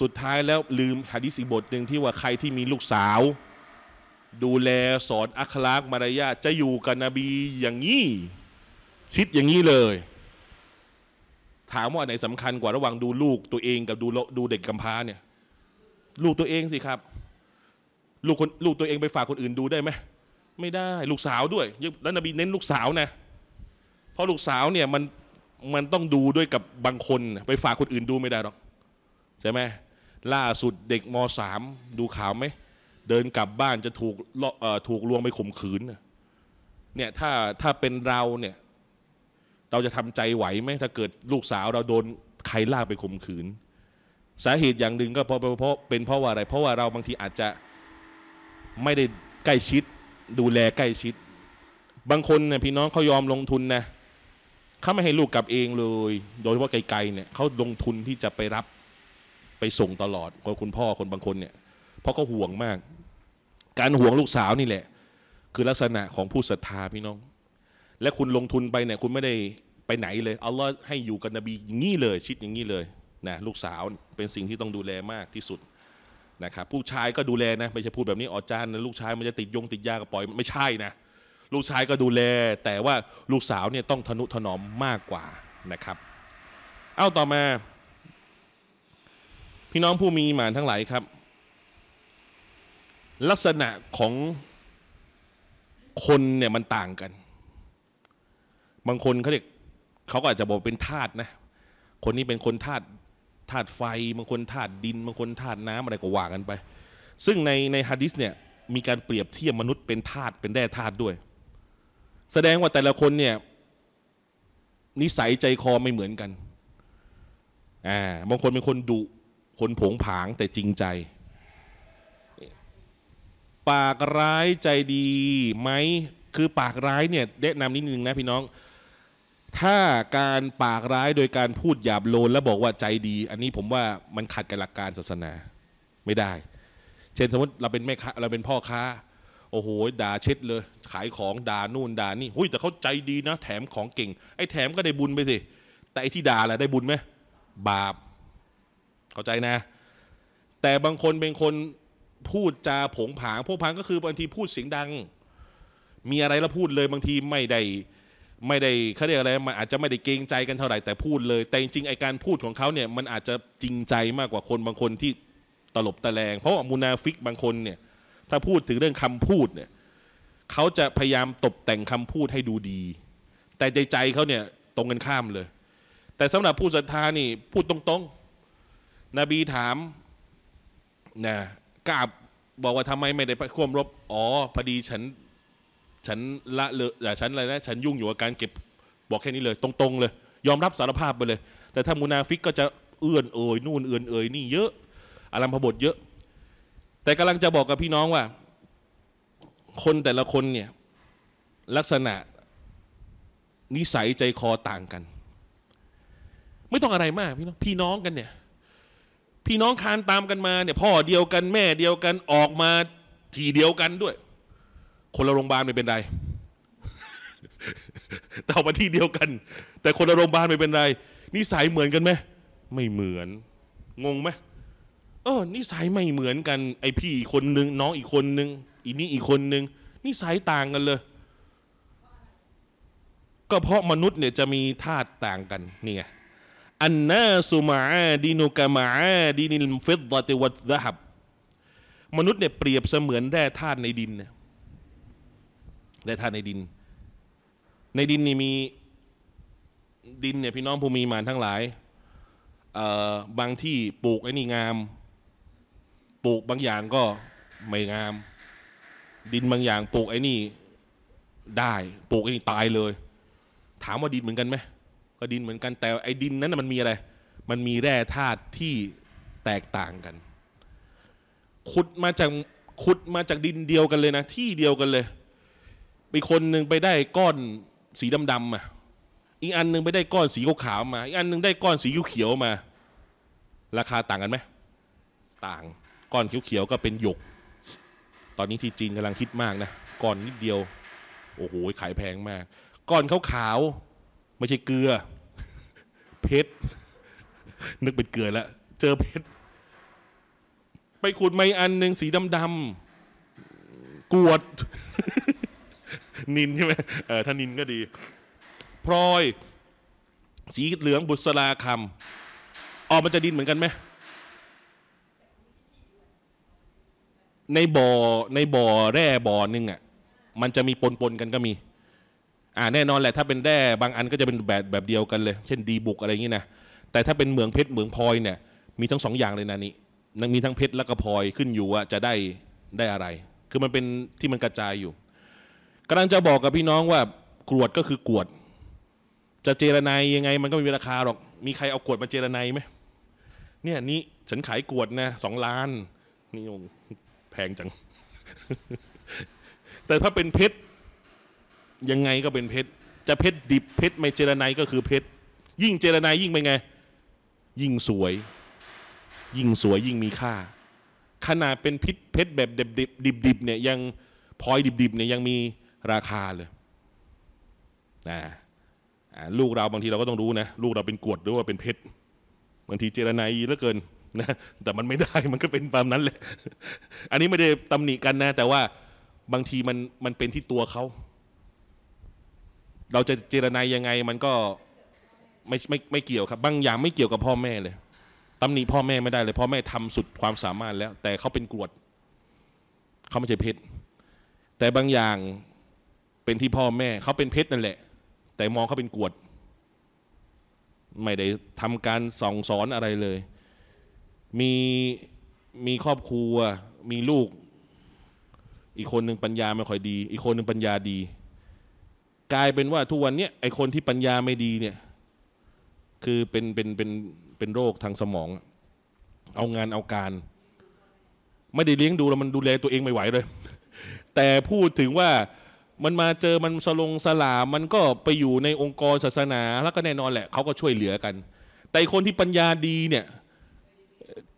สุดท้ายแล้วลืมหะดิษอีกบทหนึ่งที่ว่าใครที่มีลูกสาว ดูแลสอนอัคลากมารยาจะอยู่กับนบีอย่างนี้ชิดอย่างนี้เลย ถามว่าไหนสำคัญกว่าระหว่างดูลูกตัวเองกับดูดูเด็กกำพร้าเนี่ยลูกตัวเองสิครับลูกคนลูกตัวเองไปฝากคนอื่นดูได้ไหม ไม่ได้ลูกสาวด้วยแล้วนบีเน้นลูกสาวนะเพราะลูกสาวเนี่ยมันมันต้องดูด้วยกับบางคน ไปฝากคนอื่นดูไม่ได้หรอกใช่ไหมล่าสุดเด็กม .3 ดูข่าวไหมเดินกลับบ้านจะถูกถูกลวงไปข่มขืนเนี่ยถ้าถ้าเป็นเราเนี่ยเราจะทำใจไหวไหมถ้าเกิดลูกสาวเราโดนใครลากไปข่มขืน สาเหตุอย่างหนึ่งก็เพราะเพราะเป็นเพราะว่าอะไร เพราะว่าเราบางทีอาจจะไม่ได้ใกล้ชิด ดูแลใกล้ชิด บางคนเนี่ยพี่น้องเขายอมลงทุนนะเขาไม่ให้ลูกกลับเองเลย โดยเฉพาะไกลๆเนี่ยเขาลงทุนที่จะไปรับไปส่งตลอดคนคุณพ่อคนบางคนเนี่ย เพราะเขาห่วงมาก การห่วงลูกสาวนี่แหละคือลักษณะของผู้ศรัทธาพี่น้อง และคุณลงทุนไปเนี่ยคุณไม่ได้ไปไหนเลยเอาลลอ์ให้อยู่กับนบีอย่างนี้เลยชิดอย่างนี้เลยนะลูกสาวเป็นสิ่งที่ต้องดูแลมากที่สุดนะครับผู้ชายก็ดูแลนะไม่ใช่พูดแบบนี้อ๋อจานนะลูกชายมันจะติดยงติดยากัปล่อยไม่ใช่นะลูกชายก็ดูแล แต่ว่าลูกสาวเนี่ยต้องทนุถนอมมากกว่านะครับ เอาต่อมาพี่น้องผู้มีมานทั้งหลายครับ ลักษณะของคนเนี่ยมันต่างกัน บางคนเขาเรียกเขาก็อาจจะบอกเป็นธาตุนะคนนี้เป็นคนธาตุธาตุไฟบางคนธาตุดินบางคนธาตุน้ำ อะไร ก็ ว่ากันไป ซึ่งในในฮะดิษเนี่ยมีการเปรียบเทียบมนุษย์เป็นธาตุเป็นแร่ธาตุด้วย แสดงว่าแต่ละคนเนี่ย นิสัยใจคอไม่เหมือนกันอ่าบางคนเป็นคนดุคนผงผาง แต่จริงใจ ปากร้ายใจดีไหมคือปากร้ายเนี่ยแนะนำนิดนึงนะพี่น้อง ถ้าการปากร้ายโดยการพูดหยาบโลนแล้วบอกว่าใจดี อันนี้ผมว่ามันขัดกับหลักการศาสนาไม่ได้ เช่นสมมติเราเป็นแม่ค้าเราเป็นพ่อค้า โอ้โหด่าเช็ดเลยขายของด่านู่นด่านี่ หุ้ยแต่เขาใจดีนะแถมของเก่ง ไอ้แถมก็ได้บุญ ไปสิแต่ไอ้ที่ด่าละได้บุญไหมบาปเข้าใจนะ แต่บางคนเป็นคนพูดจาผงผางพวกพังก็คือบางทีพูดเสียงดัง มีอะไรแล้วพูดเลยบางทีไม่ได้ไม่ได้เขาเรียกอะไรมันอาจจะไม่ได้เกรงใจกันเท่าไหร่แต่พูดเลย แต่จริงๆไอการพูดของเขาเนี่ยมันอาจจะจริงใจมากกว่าคนบางคนที่ตลบตะแลงเพราะว่ามูนาฟิกบางคนเนี่ยถ้าพูดถึงเรื่องคำพูดเนี่ยเขาจะพยายามตบแต่งคำพูดให้ดูดี แต่ใจใจเขาเนี่ยตรงกันข้ามเลย แต่สำหรับผู้ศรัทธานี่ พูดตรงๆนบีถามนะกาบบอกว่าทำไมไม่ได้ไปควมรบ อ๋อพอดีฉันฉันละเลยฉันอะไรนะฉันยุ่งอยู่กับการเก็บ บอกแค่นี้เลย ตรงๆเลย ยอมรับสารภาพไปเลย แต่ถ้ามูนาฟิกก็จะเอื้อนเอ่ยนู่นเอื้อนเอ่ยนี่เยอะอารณมพบทเยอะ แต่กำลังจะบอกกับพี่น้องว่า คนแต่ละคนเนี่ยลักษณะนิสัยใจคอต่างกัน ไม่ต้องอะไรมากพี่น้องพี่น้องกันเนี่ยพี่น้องคานตามกันมา เนี่ยพ่อเดียวกัน แม่เดียวกันออกมาทีเดียวกันด้วย คนละโรงพยาบาลไม่เป็นไรแต่ออกมาที่เดียวกัน แต่คนละโรงพยาบาลไม่เป็นไร นิสัยเหมือนกันไหมไม่เหมือน งงไหมเออนิสัยไม่เหมือนกัน ไอพี่อีกคนนึง น้องอีกคนนึง อีนี่อีกคนนึง นิสัยต่างกันเลย ก็เพราะมนุษย์เนี่ยจะมีธาตุต่างกันนี่ไงอันนาสุมาดินุกามาดินิลฟิดติวัดซะฮับมนุษย์เนี่ยเปรียบเสมือนแร่ธาตุในดินนะแร่ธาตุในดิน ในดินนี่มี ดินเนี่ยพี่น้องผู้มีมานทั้งหลายบางที่ปลูกไอ้นี่งามปลูกบางอย่างก็ไม่งาม ดินบางอย่างปลูกไอ้นี่ได้ปลูกไอ้นี่ตายเลย ถามว่าดินเหมือนกันไหมก็ดินเหมือนกัน แต่ไอ้ดินนั้นมันมีอะไร มันมีแร่ธาตุที่แตกต่างกันขุดมาจากขุดมาจากดินเดียวกันเลยนะ ที่เดียวกันเลยไปคนหนึ่งไปได้ก้อนสีดำ ๆ มา อีกอันหนึ่งไปได้ก้อนสีขาวมา อีกอันหนึ่งได้ก้อนสีเขียวมา ราคาต่างกันไหมต่างก้อนเขียวๆก็เป็นหยก ตอนนี้ที่จีนกำลังคิดมากนะก้อนนิดเดียวโอ้โหขายแพงมาก ก้อนขาวๆไม่ใช่เกลือเพชรนึกเป็นเกลือแล้วเจอเพชรไปขุดไม้อันหนึ่งสีดำๆกวด นินใช่ไหมเออถ้านินก็ดีพลอย สีเหลืองบุษราคำออกมาจะดินเหมือนกันไหมในบ่อในบ่อแร่บ่อหนึ่งอ่ะมันจะมีปนปนกันก็มีอ่าแน่นอนแหละถ้าเป็นแร่บางอันก็จะเป็นแบบแบบเดียวกันเลย เช่นดีบุกอะไรอย่างนี้นะแต่ถ้าเป็นเหมืองเพชรเหมืองพลอยเนี่ย มีทั้งสองอย่างเลยนะนี้มีทั้งเพชรและก็พลอยขึ้นอยู่ว่าจะได้ได้อะไร คือมันเป็นที่มันกระจายอยู่กำลังจะบอกกับพี่น้องว่ากรวดก็คือกรวด จะเจรนายยังไง มันก็มีราคาหรอก มีใครเอากรวดมาเจรนายไหมเนี่ยนี่ฉันขายกรวดนะสองล้านนี่แพงจัง แต่ถ้าเป็นเพชรยังไงก็เป็นเพชร จะเพชรดิบ เพชรไม่เจรไนก็คือเพชร ยิ่งเจรไนยิ่งเป็นไง ยิ่งสวย ยิ่งสวยยิ่งมีค่า ขนาดเป็นพิษเพชรแบบดิบดิบดิบเนี่ย ยังพลอยดิบดิบเนี่ยยังมีราคาเลยนะลูกเราบางทีเราก็ต้องรู้นะ ลูกเราเป็นกวดหรือว่าเป็นเพชร บางทีเจรไนเหลือเกินนะ แต่มันไม่ได้มันก็เป็นตามนั้นแหละอันนี้ไม่ได้ตำหนิกันนะ แต่ว่าบางทีมันมันเป็นที่ตัวเขาเราจะเจรนายยังไงมันก็ไม่ไม่ไม่เกี่ยวครับ บางอย่างไม่เกี่ยวกับพ่อแม่เลย ตำหนิพ่อแม่ไม่ได้เลยพ่อแม่ทำสุดความสามารถแล้ว แต่เขาเป็นกวด เขาไม่ใช่เพชรแต่บางอย่างเป็นที่พ่อแม่เขาเป็นเพชรนั่นแหละ แต่มองเขาเป็นกวด ไม่ได้ทำการส่องสอนอะไรเลย มีมีครอบครัว มีลูก อีกคนหนึ่งปัญญาไม่ค่อยดี อีกคนหนึ่งปัญญาดีกลายเป็นว่าทุกวันเนี้ยไอคนที่ปัญญาไม่ดีเนี่ยคือเป็นเป็นเป็นเป็นโรคทางสมองเอางานเอาการ ไม่ได้เลี้ยงดูแล้วมันดูแลตัวเองไม่ไหวเลย แต่พูดถึงว่ามันมาเจอมันสลงสลาม มันก็ไปอยู่ในองค์กรศาสนาแล้วก็แน่นอนแหละเขาก็ช่วยเหลือกัน แต่คนที่ปัญญาดีเนี่ย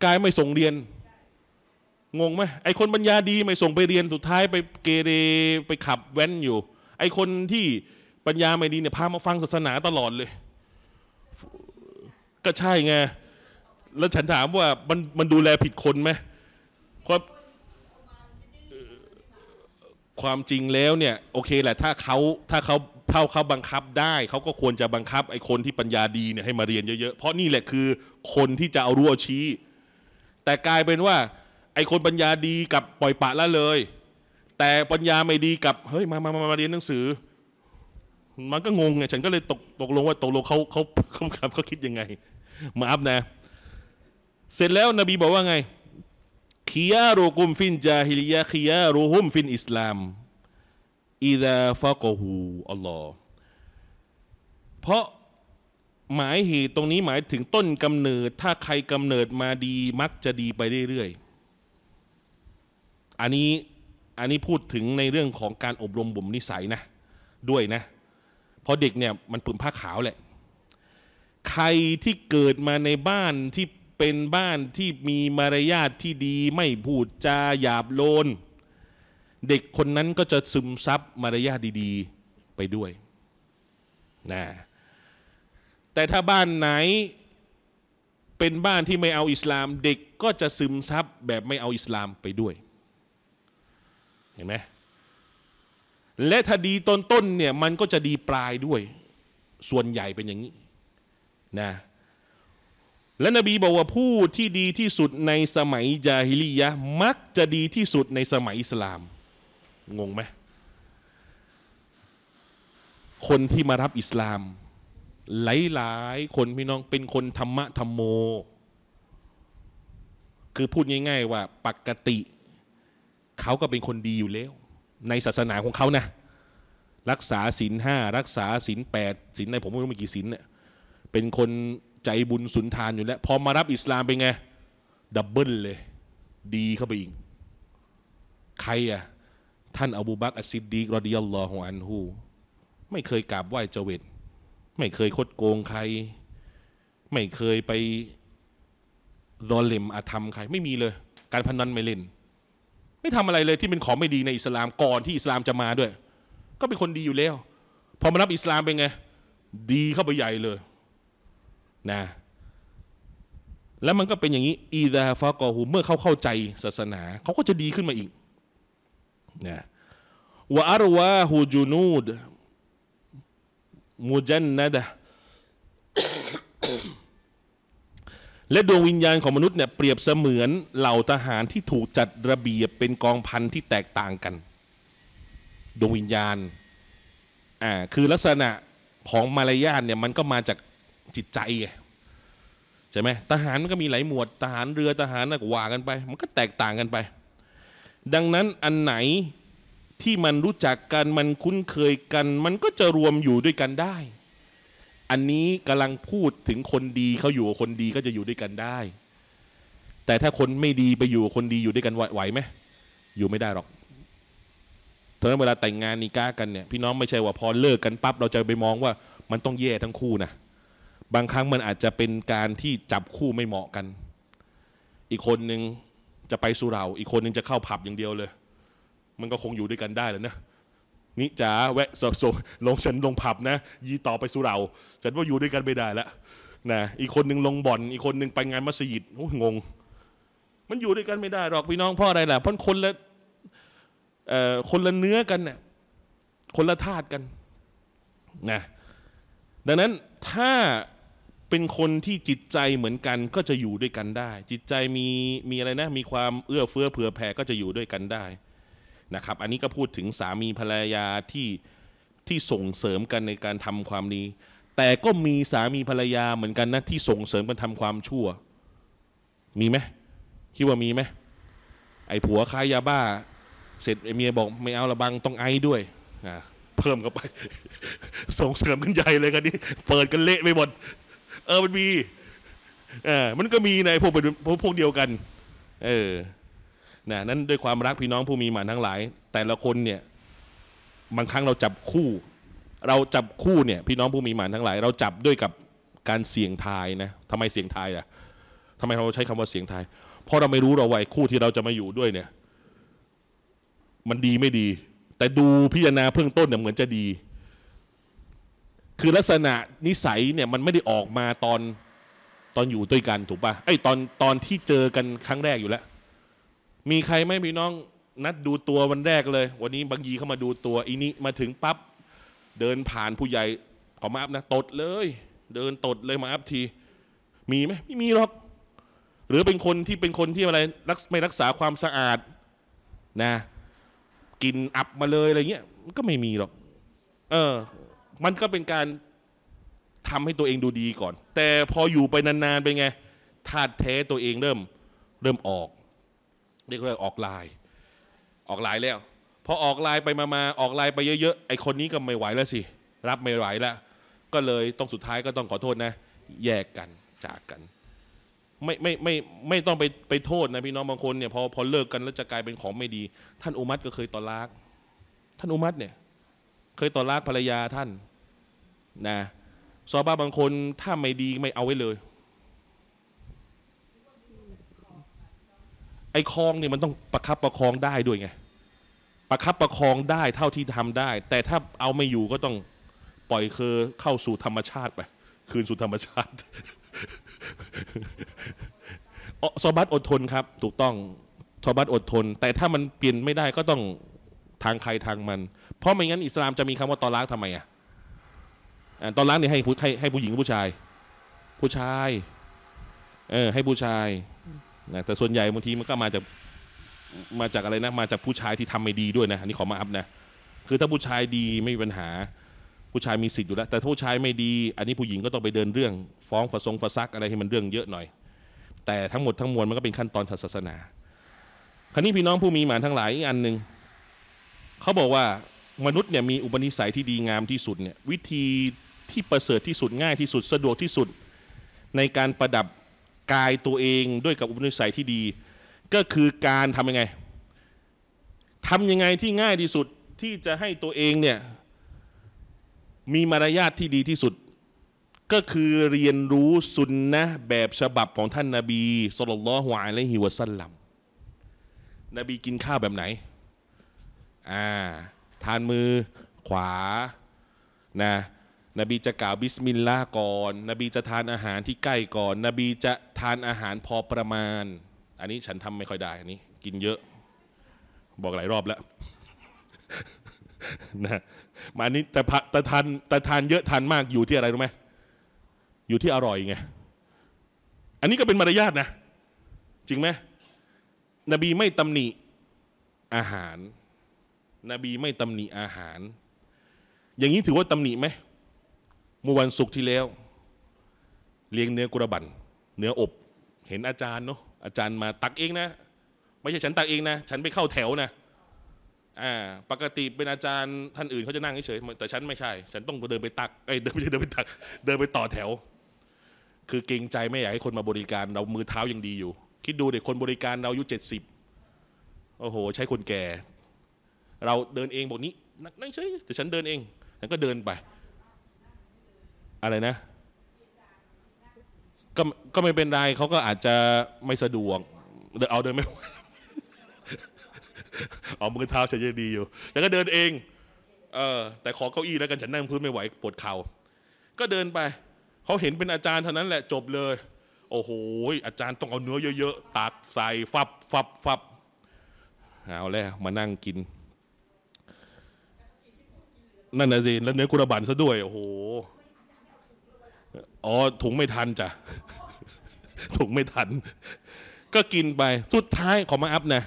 กายไม่ส่งเรียน งงไหมไอ้คนปัญญาดีไม่ส่งไปเรียนสุดท้ายไปเกเรไปขับแว้นอยู่ไอคนที่ปัญญาไม่ดีเนี่ยพามาฟังศาสนาตลอดเลย ก็ใช่ไง แล้วฉันถามว่ามันมันดูแลผิดคนไหมความความจริงแล้วเนี่ย โอเคแหละถ้าเขาถ้าเขาเท่าเขาบังคับได้ เขาก็ควรจะบังคับไอ้คนที่ปัญญาดีเนี่ยให้มาเรียนเยอะๆเพราะนี่แหละคือคนที่จะเอารู้เอาชี้ แต่กลายเป็นว่า ไอ้คนปัญญาดีกับปล่อยปะละเลยแต่ปัญญาไม่ดีกับ เฮ้ย มามามามาเรียนหนังสือ มันก็งงไงฉันก็เลยตกตกลงว่า ตกลงเขาเขาเขาเขาคิดยังไง มาอัพนะ เสร็จแล้วนบีบอกว่าไง ขียารุกุมฟินจาฮิลียาขียารุฮุมฟินอิสลามอิดาฟะกอฮูอัลลอฮ์เพราะหมายเหตุ ตรงนี้หมายถึงต้นกำเนิดถ้าใครกำเนิดมาดี มักจะดีไปเรื่อยๆอันนี้อันนี้พูดถึงในเรื่องของการอบรมบ่มนิสัยนะ ด้วยนะ เพราะเด็กเนี่ยมันปืนผ้าขาวแหละ ใครที่เกิดมาในบ้านที่เป็นบ้านที่มีมารยาทที่ดีไม่พูดจาหยาบโลน เด็กคนนั้นก็จะซึมซับมารยาทดีๆไปด้วยนะแต่ถ้าบ้านไหนเป็นบ้านที่ไม่เอาอิสลาม เด็กก็จะซึมซับแบบไม่เอาอิสลามไปด้วยเห็นไหมและถ้าดีต้นต้นเนี่ยมันก็จะดีปลายด้วย ส่วนใหญ่เป็นอย่างนี้นะ และนบีบอกว่าผู้ที่ดีที่สุดในสมัยยาฮิลียะมักจะดีที่สุดในสมัยอิสลาม งงไหมคนที่มารับอิสลาม หลายๆ คนพี่น้องเป็นคนธรรมะธรรมโม คือพูดง่าย ๆ ว่าปกติเขาก็เป็นคนดีอยู่แล้วในศาสนาของเขานะ รักษาศีลห้ารักษาศีลแปดศีลในผมไม่รู้มีกี่ศีลเนี่ยเป็นคนใจบุญสุนทานอยู่แล้วพอมารับอิสลามเป็นไง ดับเบิลเลย ดีเข้าไปอีกใครอ่ะท่านอบูบักอัสซิดดีกรดิยัลลอฮุอันฮูไม่เคยกราบไหว้เจวิตไม่เคยคดโกงใคร ไม่เคยไปรอเลมอาธรรมใคร ไม่มีเลย การพนันไม่เล่นไม่ทำอะไรเลยที่เป็นของไม่ดีในอิสลามก่อนที่อิสลามจะมาด้วย ก็เป็นคนดีอยู่แล้ว พอมารับอิสลามเป็นไง ดีเข้าไปใหญ่เลยนะแล้วมันก็เป็นอย่างนี้ อีดาฟากอหูเมื่อเขาเข้าใจศาสนา เขาก็จะดีขึ้นมาอีกนะวะอารวาฮูจูนูดมูจันนะดะและดวงวิญญาณของมนุษย์เนี่ยเปรียบเสมือนเหล่าทหารที่ถูกจัดระเบียบเป็นกองพันที่แตกต่างกันดวงวิญญาณ อ่าคือลักษณะของมารยาทเนี่ยมันก็มาจากจิตใจไงใช่ไหมทหารมันก็มีหลายหมวดทหารเรือทหารนักว่ากันไป มันก็แตกต่างกันไป ดังนั้นอันไหนที่มันรู้จักกันมันคุ้นเคยกัน มันก็จะรวมอยู่ด้วยกันได้อันนี้กำลังพูดถึงคนดีเขาอยู่กับคนดีก็จะอยู่ด้วยกันได้ แต่ถ้าคนไม่ดีไปอยู่ คนดีอยู่ด้วยกันไหวไหมอยู่ไม่ได้หรอกเพราะนั้นเวลาแต่งงานนิก้ากันเนี่ย พี่น้องไม่ใช่ว่าพอเลิกกันปั๊บเราจะไปมองว่ามันต้องแย่ทั้งคู่นะ บางครั้งมันอาจจะเป็นการที่จับคู่ไม่เหมาะกัน อีกคนหนึ่งจะไปสุราอีกคนนึงจะเข้าผับอย่างเดียวเลย มันก็คงอยู่ด้วยกันได้แหละนะนี่จ๋าแวะโซลงฉันลงผับนะยีต่อไปสุเรา ฉันว่าอยู่ด้วยกันไม่ได้ละนะ อีกคนหนึ่งลงบ่อน อีกคนหนึ่งไปงานมัสยิดโอ้งง มันอยู่ด้วยกันไม่ได้หรอกพี่น้องเพราะอะไรล่ะ เพราะคนละคนละเนื้อกันเนี่ยคนละธาตุกันนะดังนั้นถ้าเป็นคนที่จิตใจเหมือนกันก็จะอยู่ด้วยกันได้ จิตใจมีมีอะไรนะ มีความเอื้อเฟื้อเผื่อแผ่ก็จะอยู่ด้วยกันได้นะครับอันนี้ก็พูดถึงสามีภรรยาที่ที่ส่งเสริมกันในการทำความดีแต่ก็มีสามีภรรยาเหมือนกันนะที่ส่งเสริมกันทำความชั่ว มีไหมคิดว่ามีไหม ไอ้ผัวค้ายาบ้า เสร็จไอ้เมียบอก ไม่เอาระบังต้องไอ้ด้วยเพิ่มเข้าไป ส่งเสริมกันใหญ่เลยกันนี้ เปิดกันเละไปหมดเออมันมีอ่ามันก็มีในพวกพวกเดียวกัน เออนะนั้นด้วยความรักพี่น้องผู้มีมาทั้งหลาย แต่ละคนเนี่ย บางครั้งเราจับคู่ เราจับคู่เนี่ยพี่น้องผู้มีหมานทั้งหลาย เราจับด้วยกับการเสี่ยงทายนะทำไมเสี่ยงทายอ่ะทำไมเราใช้คำว่าเสี่ยงทายเพราะเราไม่รู้เราไว้คู่ที่เราจะมาอยู่ด้วยเนี่ย มันดีไม่ดี แต่ดูพิจารณาเพิ่งต้นเนี่ยเหมือนจะดี คือลักษณะนิสัยเนี่ยมันไม่ได้ออกมาตอน ตอนอยู่ด้วยกันถูกปะ่ะไอ้ตอนตอนที่เจอกันครั้งแรกอยู่แล้วมีใครไม่พี่น้องนัดดูตัววันแรกเลย วันนี้บางยีเข้ามาดูตัวอีนี้มาถึงปั๊บเดินผ่านผู้ใหญ่ ขอมาอัพนะ ตดเลย เดินตดเลยมาอัพที มีไหมไม่มีหรอก หรือเป็นคนที่เป็นคนที่อะไรรักไม่รักษาความสะอาดนะกินอับมาเลยอะไรเงี้ยก็ไม่มีหรอกเออ มันก็เป็นการทำให้ตัวเองดูดีก่อน แต่พออยู่ไปนานๆไปไงธาตุแท้ ตัวเองเริ่มเริ่มออกเรียกว่าออกลายออกลายแล้ว พอออกลายไปมาๆออกลายไปเยอะๆไอคนนี้ก็ไม่ไหวแล้วสิรับไม่ไหวแล้วก็เลยต้องสุดท้ายก็ต้องขอโทษนะ แยกกันจากกัน ไม่ไม่ไม่ไม่ต้องไปไปโทษนะพี่น้องบางคนเนี่ยพอพอเลิกกันแล้วจะกลายเป็นของไม่ดี ท่านอุมัตก็เคยตอลาก ท่านอุมัตเนี่ยเคยตอลากภรรยาท่านนะซอบ้าบางคนถ้าไม่ดีไม่เอาไว้เลยไอ้คลองเนี่ยมันต้องประคับประคองได้ด้วยไง ประคับประคองได้เท่าที่ทำได้ แต่ถ้าเอาไม่อยู่ก็ต้องปล่อยคือเข้าสู่ธรรมชาติไปคืนสู่ธรรมชาติสบัดอดทนครับ ถูกต้องสบัดอดทน แต่ถ้ามันเปลี่ยนไม่ได้ก็ต้องทางใครทางมัน เพราะไม่งั้น อิสลามจะมีคำว่าตอล้างทำไมอ่ะตอล้างเนี่ยให้ผู้ให้ผู้หญิงผู้ชาย ผู้ชาย เออ ให้ผู้ชายนะแต่ส่วนใหญ่บางทีมันก็มาจากมาจากอะไรนะมาจากผู้ชายที่ทำไม่ดีด้วยนะอันนี้ขอมาอัพนะคือถ้าผู้ชายดีไม่มีปัญหาผู้ชายมีสิทธิ์อยู่แล้ว แต่ถ้าผู้ชายไม่ดี อันนี้ผู้หญิงก็ต้องไปเดินเรื่อง ฟ้องฝระทรงฝระซักอะไรให้มันเรื่องเยอะหน่อยแต่ทั้งหมดทั้งมวลมันก็เป็นขั้นตอนศาสนา คราวนี้พี่น้องผู้มีหมานทั้งหลายอีกอันหนึ่งเขาบอกว่ามนุษย์เนี่ยมีอุปนิสัยที่ดีงามที่สุดเนี่ยวิธีที่ประเสริฐที่สุดง่ายที่สุด สะดวกที่สุดในการประดับกายตัวเองด้วยกับอุปนิสัยที่ดี ก็คือการทำยังไงทำยังไงที่ง่ายที่สุดที่จะให้ตัวเองเนี่ย มีมารยาทที่ดีที่สุด ก็คือเรียนรู้สุนนะแบบฉบับของท่านนาบีสุลต่านละฮายและฮิวะสัลลัมนบีกินข้าวแบบไหนอ่าทานมือขวานะนบีจะกล่าวบิสมิลลาห์ก่อนนบีจะทานอาหารที่ใกล้ก่อน นบีจะทานอาหารพอประมาณ อันนี้ฉันทำไม่ค่อยได้ อันนี้ กินเยอะ บอกหลายรอบแล้วนะ มาอันนี้แต่แต่ทานแต่ทานเยอะทานมากอยู่ที่อะไรรู้ไหมอยู่ที่อร่อยไง อันนี้ก็เป็นมารยาทนะ จริงไหม นบีไม่ตำหนิอาหาร นบีไม่ตำหนิอาหาร อย่างนี้ถือว่าตำหนิไหมเมื่อวันศุกร์ที่แล้วเลี้ยงเนื้อกุระบันเนื้ออบ เห็นอาจารย์เนาะอาจารย์มาตักเองนะ ไม่ใช่ฉันตักเองนะ ฉันไปเข้าแถวนะอ่าปกติเป็นอาจารย์ท่านอื่นเขาจะนั่งเฉยแต่ฉันไม่ใช่ ฉันต้องเดินไปตักอ้เดินไปเดินไปตัก เดินไปต่อแถว คือเกรงใจไม่อยากให้คนมาบริการเรามือเท้ายังดีอยู่ คิดดูเด็กคนบริการเราอายุเจ็ดสิบโอ้โหใช้คนแก่ เราเดินเองบอกนี้นั่งเฉยแต่ฉันเดินเอง ฉันก็เดินไปอะไรนะก็ก็ไม่เป็นไรเขาก็อาจจะไม่สะดวกเดินเอาเดินไม่ไหวเอามือเท้าฉันจะดีอยู่แล้วก็เดินเองเออแต่ขอเก้าอี้แล้วกันฉันนั่งพื้นไม่ไหวปวดเข่าก็เดินไปเขาเห็นเป็นอาจารย์เท่านั้นแหละจบเลย โอ้โหอาจารย์ ต้องเอาเนื้อ เยอะๆตักใส่ฟับฟับฟับเอาแล้วมานั่งกินนั่นนะเจนแล้วเนื้อกุระบันซะด้วยโอ้โหอ๋อถุงไม่ทันจ้ะถุงไม่ทัน ก็กินไป สุดท้ายขอมาอัพนะ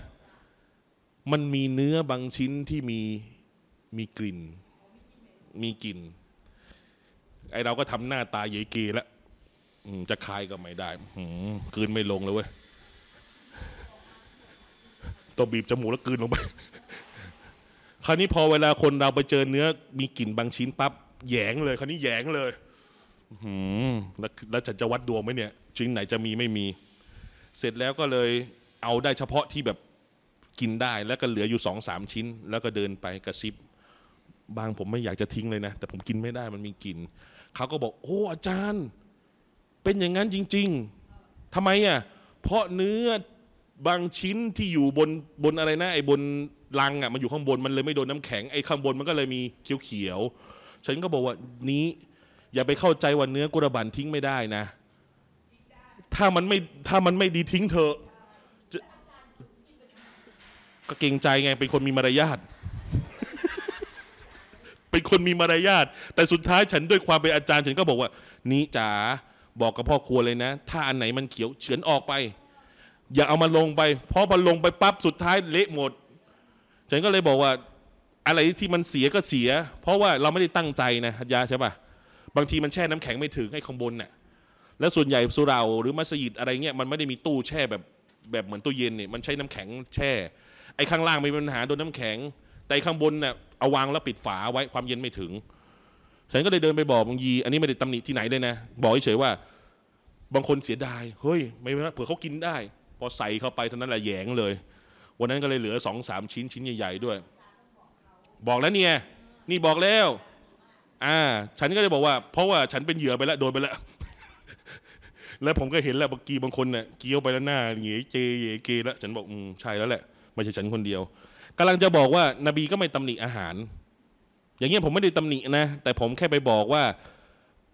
มันมีเนื้อบางชิ้นที่มีมีกลิ่น มีกลิ่นไอเราก็ทำหน้าตาเยเกแล้วจะคายก็ไม่ได้คืนไม่ลงเลยเว้ยตัวบีบจมูกแล้วกืนลงไปคราวนี้พอเวลาคนเราไปเจอเนื้อ มีกลิ่นบางชิ้นปั๊บแยงเลย คราวนี้แยงเลยแล้วฉันจะวัดดวงไหมเนี่ยชิ้นไหนจะมีไม่มี เสร็จแล้วก็เลยเอาได้เฉพาะที่แบบกินได้แล้วก็เหลืออยู่สองสามชิ้น แล้วก็เดินไปกระซิบ บางผมไม่อยากจะทิ้งเลยนะ แต่ผมกินไม่ได้มันมีกลิ่นเขาก็บอกโอ้ อาจารย์ เป็นอย่างนั้นจริงๆทำไมอ่ะเพราะเนื้อบางชิ้นที่อยู่บนบนอะไรนะไอ้บนลังอ่ะมันอยู่ข้างบนมันเลยไม่โดนน้ำแข็งไอ้ข้างบนมันก็เลยมีเขียวๆฉันก็บอกว่านี้อย่าไปเข้าใจว่าเนื้อกุรบันทิ้งไม่ได้นะ ถ้ามันไม่ถ้ามันไม่ดีทิ้งเธอ ก็เกรงใจไง เป็นคนมีมารยาท เป็นคนมีมารยาท แต่สุดท้ายฉันด้วยความเป็นอาจารย์ ฉันก็บอกว่า นี่จ๋าบอกกับพ่อครัวเลยนะ ถ้าอันไหนมันเขียวเฉือนออกไป อย่าเอามาลงไป เพราะพอลงไปปั๊บสุดท้ายเละหมด ฉันก็เลยบอกว่าอะไรที่มันเสียก็เสีย เพราะว่าเราไม่ได้ตั้งใจนะยาใช่ปะ่ะบางทีมันแช่น้ำแข็งไม่ถึงให้ข้างบนน่ะแล้วส่วนใหญ่สุราหรือมัสยิดอะไรเงี้ยมันไม่ได้มีตู้แช่แบบแบบเหมือนตู้เย็นเนี่ยมันใช้น้ำแข็งแช่ไอ้ข้างล่างมีปัญหาโดนน้าแข็ง แต่ข้างบนน่ะเอาวางแล้วปิดฝาไว้ความเย็นไม่ถึงฉันก็เลยเดินไปบอกบางยีอันนี้ไม่ได้ตำหนิที่ไหนเลยนะบอกเฉยว่า บางคนเสียดายเฮ้ย ไม่นรเผื่อเขากินได้พอใส่เข้าไปเท่านั้นแหละแยงเลยวันนั้นก็เลยเหลือสองสามชิ้นชิ้นใหญ่ๆด้วย บอกแล้วเนี่ยนี่บอกแล้วอ่า ฉันก็จะบอกว่าเพราะว่าฉันเป็นเหยื่อไปแล้วโดนไปแล้วแล้ว ผมก็เห็นแล้วบางกีบางคนเนี่ยเกี้ยวไปแล้วหน้าเหยเจเหยเกแล้วฉันบอกอืมใช่แล้วแหละไม่ใช่ฉันคนเดียว กำลังจะบอกว่า นบีก็ไม่ตำหนิอาหาร อย่างเงี้ยผมไม่ได้ตำหนินะแต่ผมแค่ไปบอกว่า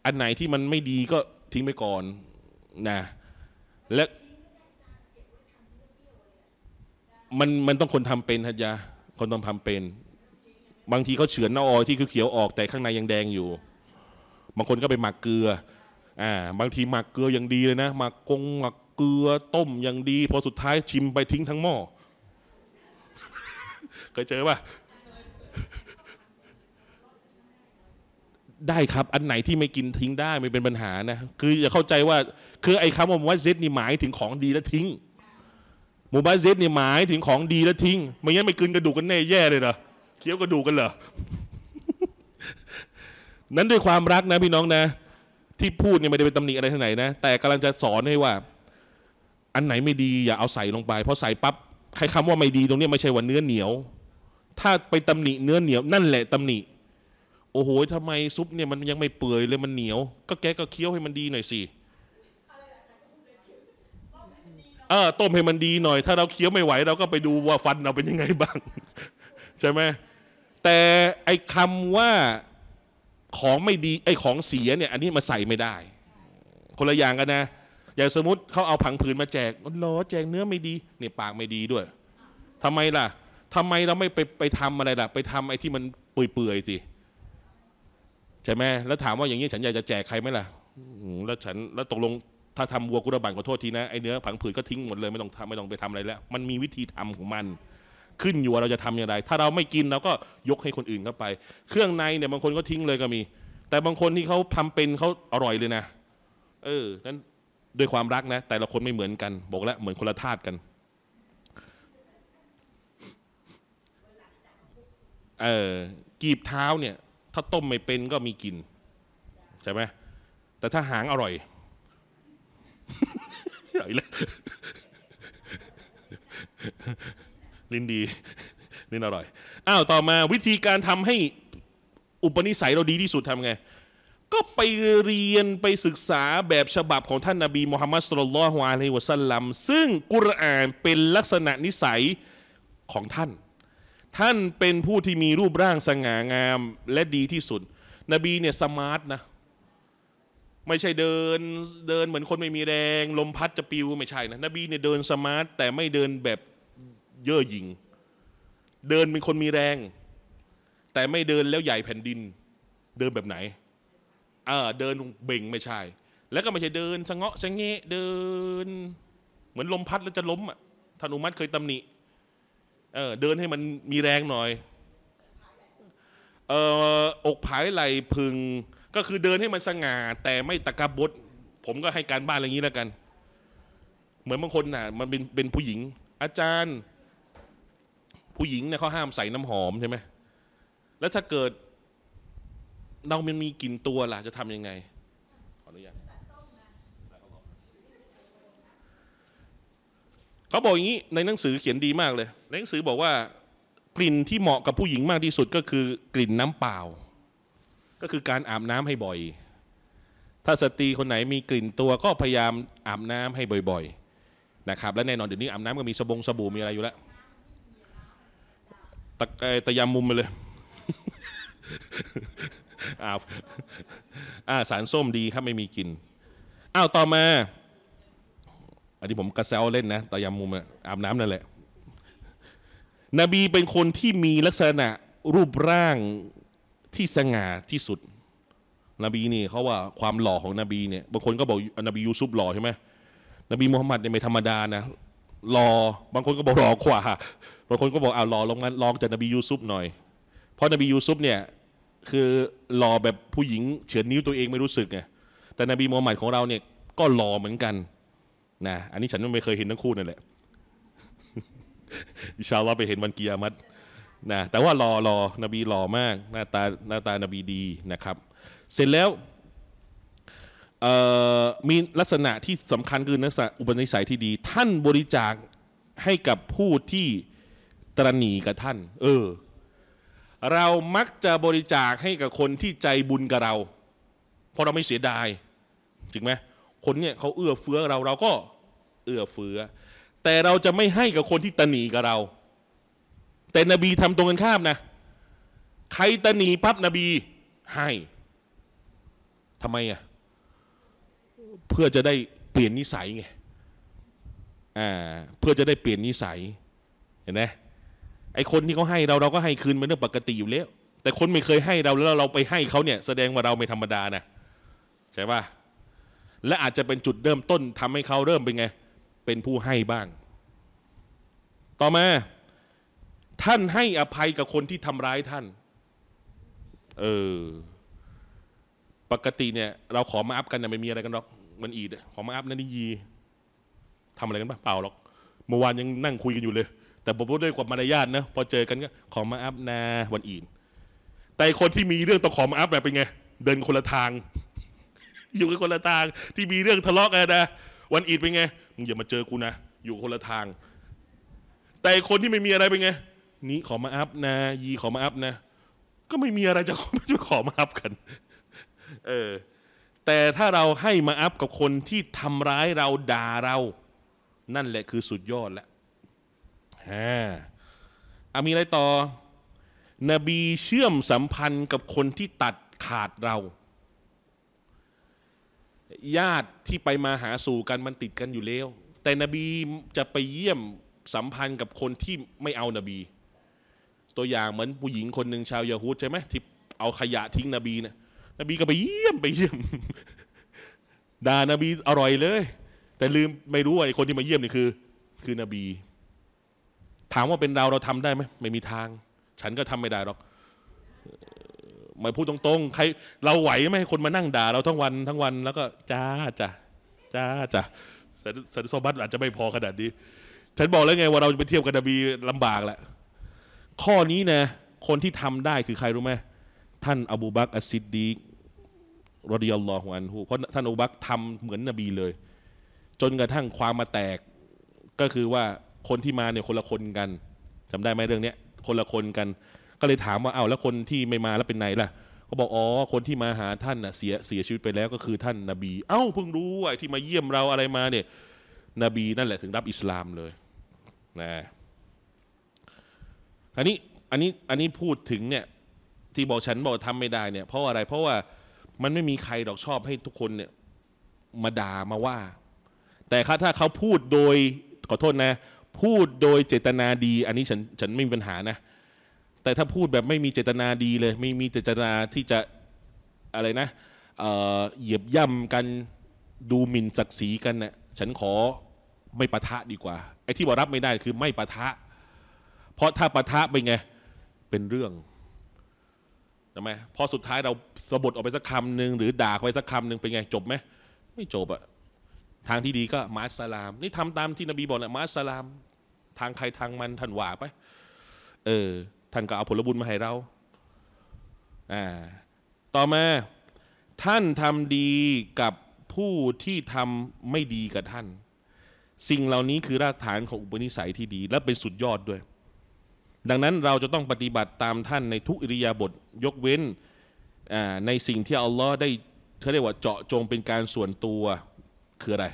อันไหนที่มันไม่ดีก็ทิ้งไปก่อนนะและมันมันต้องคนทำเป็นฮัจยาคนต้องทำเป็นบางทีเขาเฉือนน้ำออย ที่คือเขียวออกแต่ข้างในยังแดงอยู่ บางคนก็ไปหมักเกลืออ่าบางทีหมักเกลืออย่างดีเลยนะหมักกง หมักเกลือต้มอย่างดี พอ สุดท้ายชิมไปทิ้งทั้งหม้อเคยเจอปะได้ครับ อันไหนที่ไม่กินทิ้งได้ไม่เป็นปัญหานะ คืออย่าเข้าใจว่า คือไอ้คำว่ามุบัเซ็ตนี่หมายถึงของดีแล้วทิ้งมุบาเซ็ตนี่หมายถึงของดีแล้วทิ้ง ไม่งั้นไม่กินกระดูกกันแน่แย่เลยเหรอเคี้ยวกระดูกกันเหรอ นั้นด้วยความรักนะพี่น้องนะ ที่พูดเนี่ยไม่ได้เป็นตำหนิอะไรทั้งไหนนะแต่กำลังจะสอนให้ว่า อันไหนไม่ดีอย่าเอาใส่ลงไป เพราะใส่ปั๊บใครคำว่าไม่ดีตรงนี้ไม่ใช่ว่าเนื้อเหนียว ถ้าไปตำหนิเนื้อเหนียวนั่นแหละตำหนิโอ้โหทำไมซุปเนี่ยมันยังไม่เปื่อยเลยมันเหนียว ก็แกก็เคี้ยวให้มันดีหน่อยสิเออต้มให้มันดีหน่อย ถ้าเราเคี้ยวไม่ไหวเราก็ไปดูว่าฟันเราเป็นยังไงบ้าง ใช่ไหมแต่ไอ้คำว่าของไม่ดีไอ้ของเสียเนี่ย อันนี้มาใส่ไม่ได้ คนละอย่างกันนะอย่างสมมติเขาเอาผังผืนมาแจกล้อแจกเนื้อไม่ดีเนี่ยปากไม่ดีด้วย ทำไมล่ะ ทำไมเราไม่ไปไปทำอะไรล่ะ ไปทำไอ้ที่มันเปื่อยๆสิใช่ไหมแล้วถามว่า อย่างนี้ฉันอยากจะแจกใครไหมล่ะแล้วฉันแล้วตกลงถ้าทำวัวกุระบันขอโทษทีนะไอ้เนื้อผังผืนก็ทิ้งหมดเลยไม่ต้องทำไม่ต้องไปทำอะไรแล้ว มันมีวิธีทำของมันขึ้นอยู่ว่าเราจะทำอย่างไร ถ้าเราไม่กินเราก็ยกให้คนอื่นเข้าไป เครื่องในเนี่ย บางคนก็ทิ้งเลยก็มี แต่บางคนที่เขาทำเป็นเขาอร่อยเลยนะ เออนั้นด้วยความรักนะ แต่ละคนไม่เหมือนกัน บอกแล้วเหมือนคนละธาตุกัน เออกีบเท้าเนี่ย ถ้าต้มไม่เป็นก็มีกลิ่นใช่ไหมแต่ถ้าหางอร่อยอร่อยเลยลิ้นดีลิ้นอร่อยอ้าวต่อมาวิธีการทำให้อุปนิสัยเราดีที่สุดทำไง ก็ไปเรียนไปศึกษาแบบฉบับ ของท่านนาบีมุฮัมมัดสุลลัลฮวาเลวะสัลลัมซึ่งกุรอานเป็นลักษณะนิสัยของท่าน ท่านเป็นผู้ที่มีรูปร่างสง่างามและดีที่สุด นบีเนี่ยสมาร์ทนะ ไม่ใช่เดินเดินเหมือนคนไม่มีแรง ลมพัดจะปิวไม่ใช่นะนบีเนี่ยเดินสมาร์ทแต่ไม่เดินแบบเย่อหยิ่งเดินเป็นคนมีแรง แต่ไม่เดินแล้วใหญ่แผ่นดิน เดินแบบไหนเออเดินเบ่งไม่ใช่ แล้วก็ไม่ใช่เดินสะเงาะสะเงะเดิน เหมือนลมพัดแล้วจะล้มอ่ะานุมัตเคยตำหนิเออเดินให้มันมีแรงหน่อยเอออกผายไหลพึง ก็คือเดินให้มันสง่าแต่ไม่ตะกบด ผมก็ให้การบ้านอะไรอย่างนี้แล้วกัน เหมือนบางคนน่ะมันเป็นเป็นผู้หญิง อาจารย์ผู้หญิงเนี่ยเขาห้ามใส่น้ำหอมใช่ไหมแล้วถ้าเกิดเรามันมีกลิ่นตัวล่ะ จะทํำยังไง ขออนุญาตเขาบอกอย่างนี้ ในหนังสือเขียนดีมากเลย ในหนังสือบอกว่ากลิ่นที่เหมาะกับผู้หญิงมากที่สุดก็คือกลิ่นน้ำเปล่า ก็คือการอาบน้ำให้บ่อย ถ้าสตรีคนไหนมีกลิ่นตัวก็พยายามอาบน้ำให้บ่อย ๆ นะครับ และแน่นอนเดี๋ยวนี้อาบน้ำก็มีสบงสบู่มีอะไรอยู่แล้วตะตยามุมไปเลย อ้าวอ่าสารส้มดีครับไม่มีกลิ่นอ้าว ต่อมา อันนี้ผมกระแซวเล่นนะตะยามุม อาบน้ำนั่นแหละ นบีเป็นคนที่มีลักษณะรูปร่างที่สง่าที่สุด นบีนี่เขาว่าความหล่อของนบีเนี่ยบางคนก็บอกนบียูซุปหล่อใช่ไหมนบีมุฮัมมัดเนี่ยไม่ธรรมดานะหล่อ บางคนก็บอกหล่อกว่าางคนก็บอกเอารอลองงนลองจากนบียูซุฟหน่อย เพราะนบียูซุฟเนี่ย คือรอแบบผู้หญิงเฉือนนิ้วตัวเองไม่รู้สึกไงแต่นบีมูฮัมหมัดของเราเนี่ย ก็รอเหมือนกันนะอันนี้ฉันไม่เคยเห็นทั้งคู่นั่นแหละ อิชาลอไปเห็นวันกิยามัตนะแต่ว่ารอรอนบีหล่อมาก หน้าตาหน้าตานบีดีนะครับ เสร็จแล้ว มีลักษณะที่สำคัญคือลักษณะอุปนิสัยที่ดี ท่านบริจาคให้กับผู้ที่ตรณีกับท่าน เออ เรามักจะบริจาคให้กับคนที่ใจบุญกับเรา เพราะเราไม่เสียดายถูงไหม คนเนี่ยเขาเอื้อเฟื้อเราเราก็เอื้อเฟื้อ แต่เราจะไม่ให้กับคนที่ตนีกับเรา แต่นบีทำตรงกันข้ามนะ ใครตนีปั๊บนบีให้ ทำไมอ่ะเพื่อจะได้เปลี่ยนนิสัยไง อ่า เพื่อจะได้เปลี่ยนนิสัย เห็นไหมไอคนที่เขาให้เราเราก็ให้คืนเป็นเรื่องปกติอยู่แล้ว แต่คนไม่เคยให้เราแล้วเราไปให้เขาเนี่ย แสดงว่าเราไม่ธรรมดานะใช่ป่ะ และอาจจะเป็นจุดเริ่มต้น ทำให้เขาเริ่มเป็นไงเป็นผู้ให้บ้าง ต่อมา ท่านให้อภัยกับคนที่ทำร้ายท่าน เออ ปกติเนี่ย เราขอมาอัพกันเนี่ยไม่มีอะไรกันหรอก มันอีดขอมาอัพนั่นนี่ยีทำอะไรกันปะเปล่าหรอก เมื่อวานยังนั่งคุยกันอยู่เลยแต่ผมพูดด้วยความมารยาทนะพอเจอกันก็ขอมาอัพนาวันอีนแต่คนที่มีเรื่องต้องขอมาอัพแบบเป็นไงเดินคนละทาง อยู่กันคนละทาง ที่มีเรื่องทะเลาะกันนะวันอีดเป็นไงมึงอย่ามาเจอกูนะอยู่คนละทาง แต่คนที่ไม่มีอะไรเป็นไงนี้ขอมาอัพนะ ยีขอมาอัพนะ ก็ไม่มีอะไรจะขอจะขอมาอัพกันเออแต่ถ้าเราให้มาอัพกับคนที่ทำร้ายเราด่าเรา นั่นแหละคือสุดยอดแล้วอ่อามีอะไรต่อ นบีเชื่อมสัมพันธ์กับคนที่ตัดขาดเรา ญาติที่ไปมาหาสู่กันมันติดกันอยู่แล้วแต่นบีจะไปเยี่ยมสัมพันธ์กับคนที่ไม่เอานบี ตัวอย่างเหมือนผู้หญิงคนหนึ่งชาวยาฮูดใช่ไหมที่เอาขยะทิ้งนบีนะนบีก็ไปเยี่ยมไปเยี่ยมด่านบีอร่อยเลย แต่ลืมไม่รู้ว่าไอ้คนที่มาเยี่ยมนี่คือ คือนบีถามว่าเป็นเราเราทำได้ไหมไม่มีทาง ฉันก็ทำไม่ได้หรอกมาพูดตรงๆใคร เราไหวไหมคนมานั่งด่าเราทั้งวันทั้งวัน แล้วก็ จ้าจ้ะจ้าจ้ะสันสันบัตอาจจะไม่พอขนาดนี้ฉันบอกแล้วไงว่าเราไปเที่ยวกันดบีลำบากแหละข้อนี้นะคนที่ทำได้คือใครรู้ไหมท่าน อบูบักอัสซิดดีรดิยัลลอฮุอันฮูเพราะท่านอบูบักทำเหมือนนบีเลย จนกระทั่งความมาแตกก็คือว่าคนที่มาเนี่ยคนละคนกัน จำได้ไหมเรื่องเนี้ยคนละคนกัน ก็เลยถามว่าเอ้าแล้วคนที่ไม่มาแล้วเป็นไหนล่ะ ก็บอกอ๋อ คนที่มาหาท่านน่ะเสียเสียชีวิตไปแล้ว ก็คือท่านนาบี เอ้าเพิ่งรู้ว่าที่มาเยี่ยมเราอะไรมาเนี่ยนบีนั่นแหละถึงรับอิสลามเลยนะอันนี้อันนี้อันนี้พูดถึงเนี่ยที่บอกฉันบอกทำไม่ได้เนี่ยเพราะอะไรเพราะว่ามันไม่มีใครดอกชอบให้ทุกคนเนี่ย มาด่ามาว่า แต่ถ้าเขาพูดโดยขอโทษนะพูดโดยเจตนาดี อันนี้ฉันฉันไม่มีปัญหานะ แต่ถ้าพูดแบบไม่มีเจตนาดีเลย ไม่มีเจตนาที่จะอะไรนะเหยียบย่ำกันดูหมิ่นศักดิ์ศรีกันเนะ่ยฉันขอไม่ปะทะดีกว่า ไอ้ที่บอกรับไม่ได้คือไม่ปะทะ เพราะถ้าปะทะไปไงเป็นเรื่องใช่ไหมพอสุดท้ายเราสะบัดออกไปสักคำหนึ่งหรือด่าไปสักคำหนึ่งเป็นไงจบไหมไม่จบอะทางที่ดีก็มัสลาม นี่ทำตามที่นบีบอกแหละมัสลาม ทางใครทางมันท่านว่าไป เออท่านก็เอาผลบุญมาให้เราอ่าต่อมา ท่านทำดีกับผู้ที่ทำไม่ดีกับท่าน สิ่งเหล่านี้คือรากฐานของอุปนิสัยที่ดี และเป็นสุดยอดด้วย ดังนั้นเราจะต้องปฏิบัติตามท่านในทุกอิริยาบถยกเว้นในสิ่งที่อัลลอฮ์ได้เขาเรียกว่าเจาะจงเป็นการส่วนตัวคืออะไร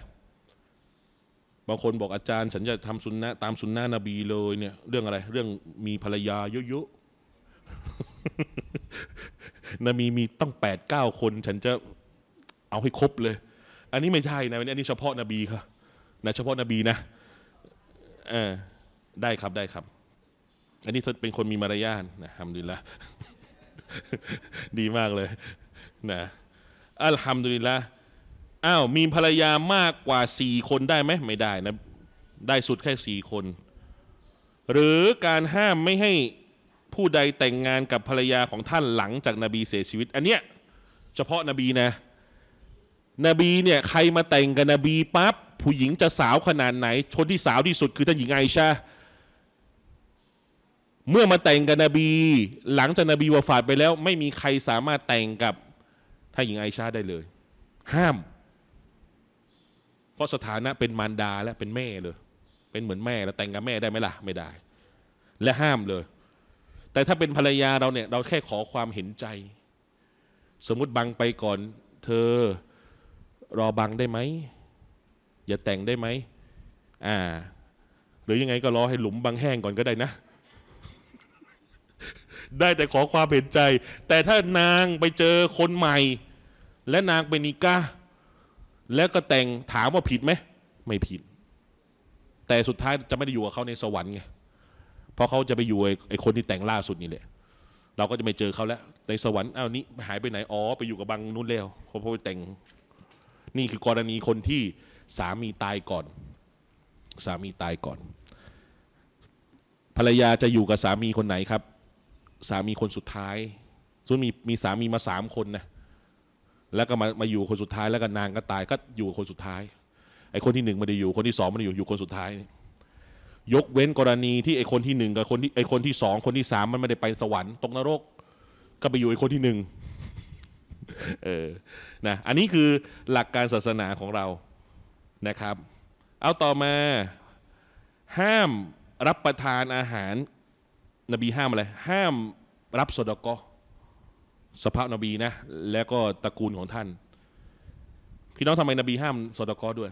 บางคนบอกอาจารย์ ฉันจะทำสุนนะตามสุนนะนบีเลย เนี่ย เรื่องอะไร เรื่องมีภรรยาเยอะๆนบีมีต้องแปดเก้าคน ฉันจะเอาให้ครบเลย อันนี้ไม่ใช่นะอันนี้เฉพาะนบีค่ะนะเฉพาะนบีนะเออได้ครับได้ครับ อันนี้เป็นคนมีมารยาทนะฮัมดุลิลละดีมากเลย นะอัลฮัมดุลิลละอ้าว มีภรรยามากกว่าสี่คนได้ไหมไม่ได้นะได้สุดแค่สี่คน หรือการห้ามไม่ให้ผู้ใดแต่งงานกับภรรยาของท่านหลังจากนบีเสียชีวิต อันเนี้ย เฉพาะนบีนะนบีเนี่ยใครมาแต่งกับนบีปั๊บผู้หญิงจะสาวขนาดไหนชนที่สาวที่สุด คือท่านหญิงไอชาเมื่อมาแต่งกับนบีหลังจากนบีวาฟาดไปแล้ว ไม่มีใครสามารถแต่งกับท่านหญิงไอชาได้เลย ห้ามเพราะสถานะเป็นมารดาและเป็นแม่เลย เป็นเหมือนแม่แล้วแต่งกับแม่ได้ไหมล่ะ ไม่ได้ และห้ามเลย แต่ถ้าเป็นภรรยาเราเนี่ยเราแค่ขอความเห็นใจ สมมุติบังไปก่อน เธอรอบังได้ไหมอย่าแต่งได้ไหมอ่าหรือยังไงก็รอให้หลุมบังแห้งก่อนก็ได้นะ ได้แต่ขอความเห็นใจ แต่ถ้านางไปเจอคนใหม่และนางเป็นนิก้าแล้วก็แต่งถามว่าผิดไหมไม่ผิด แต่สุดท้ายจะไม่ได้อยู่กับเขาในสวรรค์ไงเพราะเขาจะไปอยู่ไอ้คนที่แต่งล่าสุดนี่แหละ เราก็จะไม่เจอเขาแล้วในสวรรค์อ้าวนี้หายไปไหนอ๋อไปอยู่กับบางนู่นแล้วเพราะไปแต่งนี่คือกรณีคนที่สามีตายก่อน สามีตายก่อน ภรรยาจะอยู่กับสามีคนไหนครับ สามีคนสุดท้ายส่วนมีมีสามีมาสามคนนะแล้วก็มามาอยู่คนสุดท้ายแล้วก็นางก็ตายก็อยู่คนสุดท้ายไอ้คนที่หนึ่งไม่ได้อยู่คนที่สองไม่ได้อยู่อยู่คนสุดท้าย ยกเว้นกรณีที่ไอ้คนที่หนึ่งกับคนที่ไอ้คนที่สองคนที่สามมันไม่ได้ไปสวรรค์ตกนรก ก็ไปอยู่ไอ้คนที่หนึ่งเออนะอันนี้คือหลักการศาสนาของเรานะครับ เอาต่อมาห้ามรับประทานอาหาร นบีห้ามอะไรห้ามรับสดกอสภาพนบีนะแล้วก็ตระกูลของท่าน พี่น้องทำไมนบีห้ามสอดกอด้วย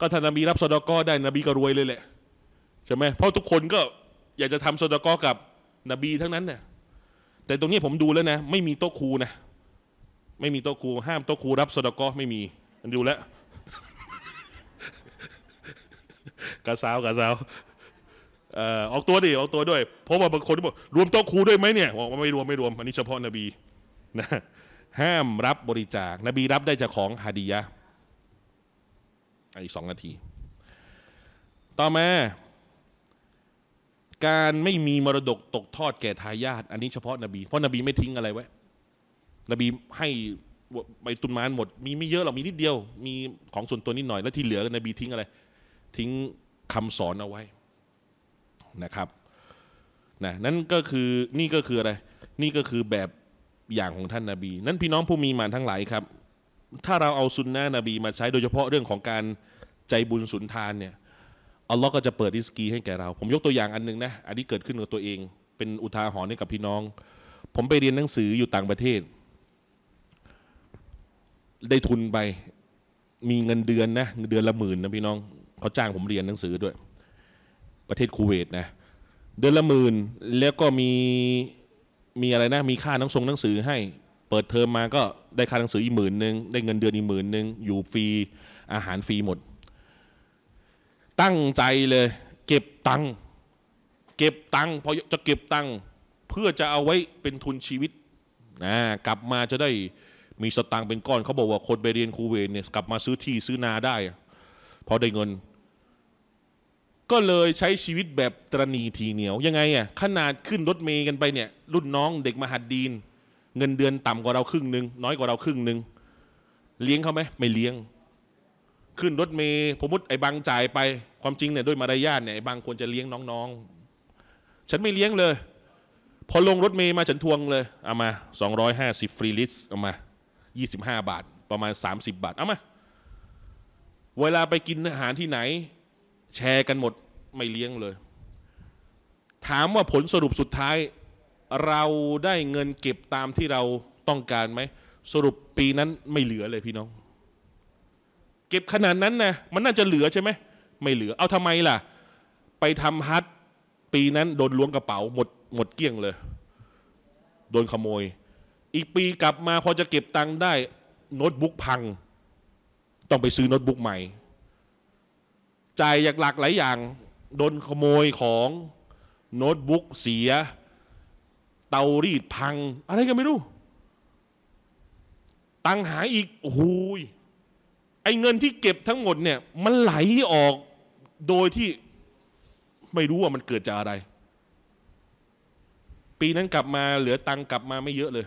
ก็ท่านนบีรับสอดกอได้นบีก็รวยเลยแหละใช่ไหมเพราะทุกคนก็อยากจะทำสอดกอกับนบีทั้งนั้นเนะ่ยแต่ตรงนี้ผมดูแล้วนะ ไม่มีโต๊ะครูนะไม่มีโต๊ะครูห้ามโต๊ะครูรับสอดกอไม่มีดูแล้วกระซาวกระซาวออกตัวดิออกตัวด้วยเพราะว่าบางคนบอกรวมโต๊ะครูด้วยไหมเนี่ยบอกว่าไม่รวมไม่รวม อันนี้เฉพาะนบีนะห้ามรับบริจาค นบีรับได้จากของฮาดียะอีกสองนาที ต่อมา การไม่มีมรดก ตกทอดแก่ทายาทอันนี้เฉพาะนบี เพราะนบีไม่ทิ้งอะไรไว้นบีให้ใบตุนมานหมด มีไม่เยอะหรอก มีนิดเดียว มีของส่วนตัวนิดหน่อย แล้วที่เหลือนบีทิ้งอะไร ทิ้งคำสอนเอาไว้นะครับนะนั่นก็คือ นี่ก็คืออะไร นี่ก็คือแบบอย่างของท่านนาบี นั้นพี่น้องผู้มีมานทั้งหลายครับ ถ้าเราเอาซุนนะนบีมาใช้โดยเฉพาะเรื่องของการใจบุญสุนทานเนี่ย อัลลอฮ์ก็จะเปิดริสกี ให้แก่เรา ผมยกตัวอย่างอันนึงนะ อันนี้เกิดขึ้นกับตัวเอง เป็นอุทาหรณ์ให้กับพี่น้อง ผมไปเรียนหนังสืออยู่ต่างประเทศ ได้ทุนไป มีเงินเดือนนะ เดือนละหมื่นนะพี่น้อง เขาจ้างผมเรียนหนังสือด้วย ประเทศคูเวตนะ เดือนละหมื่น แล้วก็มีมีอะไรนะมีค่าหนังสงหนังสือให้เปิดเทอมมาก็ได้ค่าหนังสืออีกหมื่นหนึ่งได้เงินเดือนอีกหมื่นหนึ่งอยู่ฟรีอาหารฟรีหมด ตั้งใจเลยเก็บตังค์เก็บตังค์พอจะเก็บตังค์เพื่อจะเอาไว้เป็นทุนชีวิตนะกลับมาจะได้มีสตังค์เป็นก้อนเขาบอกว่าคนไปเรียนคูเวนเนี่ยกลับมาซื้อที่ซื้อนาได้พอได้เงินก็เลยใช้ชีวิตแบบตรณีทีเหนียว ยังไงอ่ะขนาดขึ้นรถเมย์กันไปเนี่ย รุ่นน้องเด็กมหัดดีนเงินเดือนต่ำกว่าเราครึ่งหนึ่งน้อยกว่าเราครึ่งหนึ่ง เลี้ยงเขาไหมไม่เลี้ยง ขึ้นรถเมย์ผมมุดไอ้บางจ่ายไปความจริงเนี่ย ด้วยมารยาทเนี่ยไอ้บางควรจะเลี้ยงน้องๆฉันไม่เลี้ยงเลย พอลงรถเมย์มาฉันทวงเลยเอามา250ฟรีลิสเอามา 25 บาทประมาณ 30 บาทเอามาเวลาไปกินอาหารที่ไหนแชร์กันหมดไม่เลี้ยงเลย ถามว่าผลสรุปสุดท้าย เราได้เงินเก็บตามที่เราต้องการไหมสรุปปีนั้นไม่เหลือเลยพี่น้อง เก็บขนาดนั้นนะมันน่าจะเหลือใช่ไหมไม่เหลือเอาทำไมล่ะ ไปทำฮัทปีนั้นโดนล้วงกระเป๋าหมดหมดเกลี้ยงเลย โดนขโมย อีกปีกลับมาพอจะเก็บตังค์ได้โน้ตบุ๊กพัง ต้องไปซื้อโน้ตบุ๊กใหม่จ่ายอย่างหลักหลายอย่างโดนขโมยของโน้ตบุ๊กเสีย เตารีดพัง อะไรกันไม่รู้ ตังหาอีกโอ้ยไอเงินที่เก็บทั้งหมดเนี่ย มันไหลออกโดยที่ไม่รู้ว่ามันเกิดจากอะไร ปีนั้นกลับมา เหลือตังกลับมาไม่เยอะเลย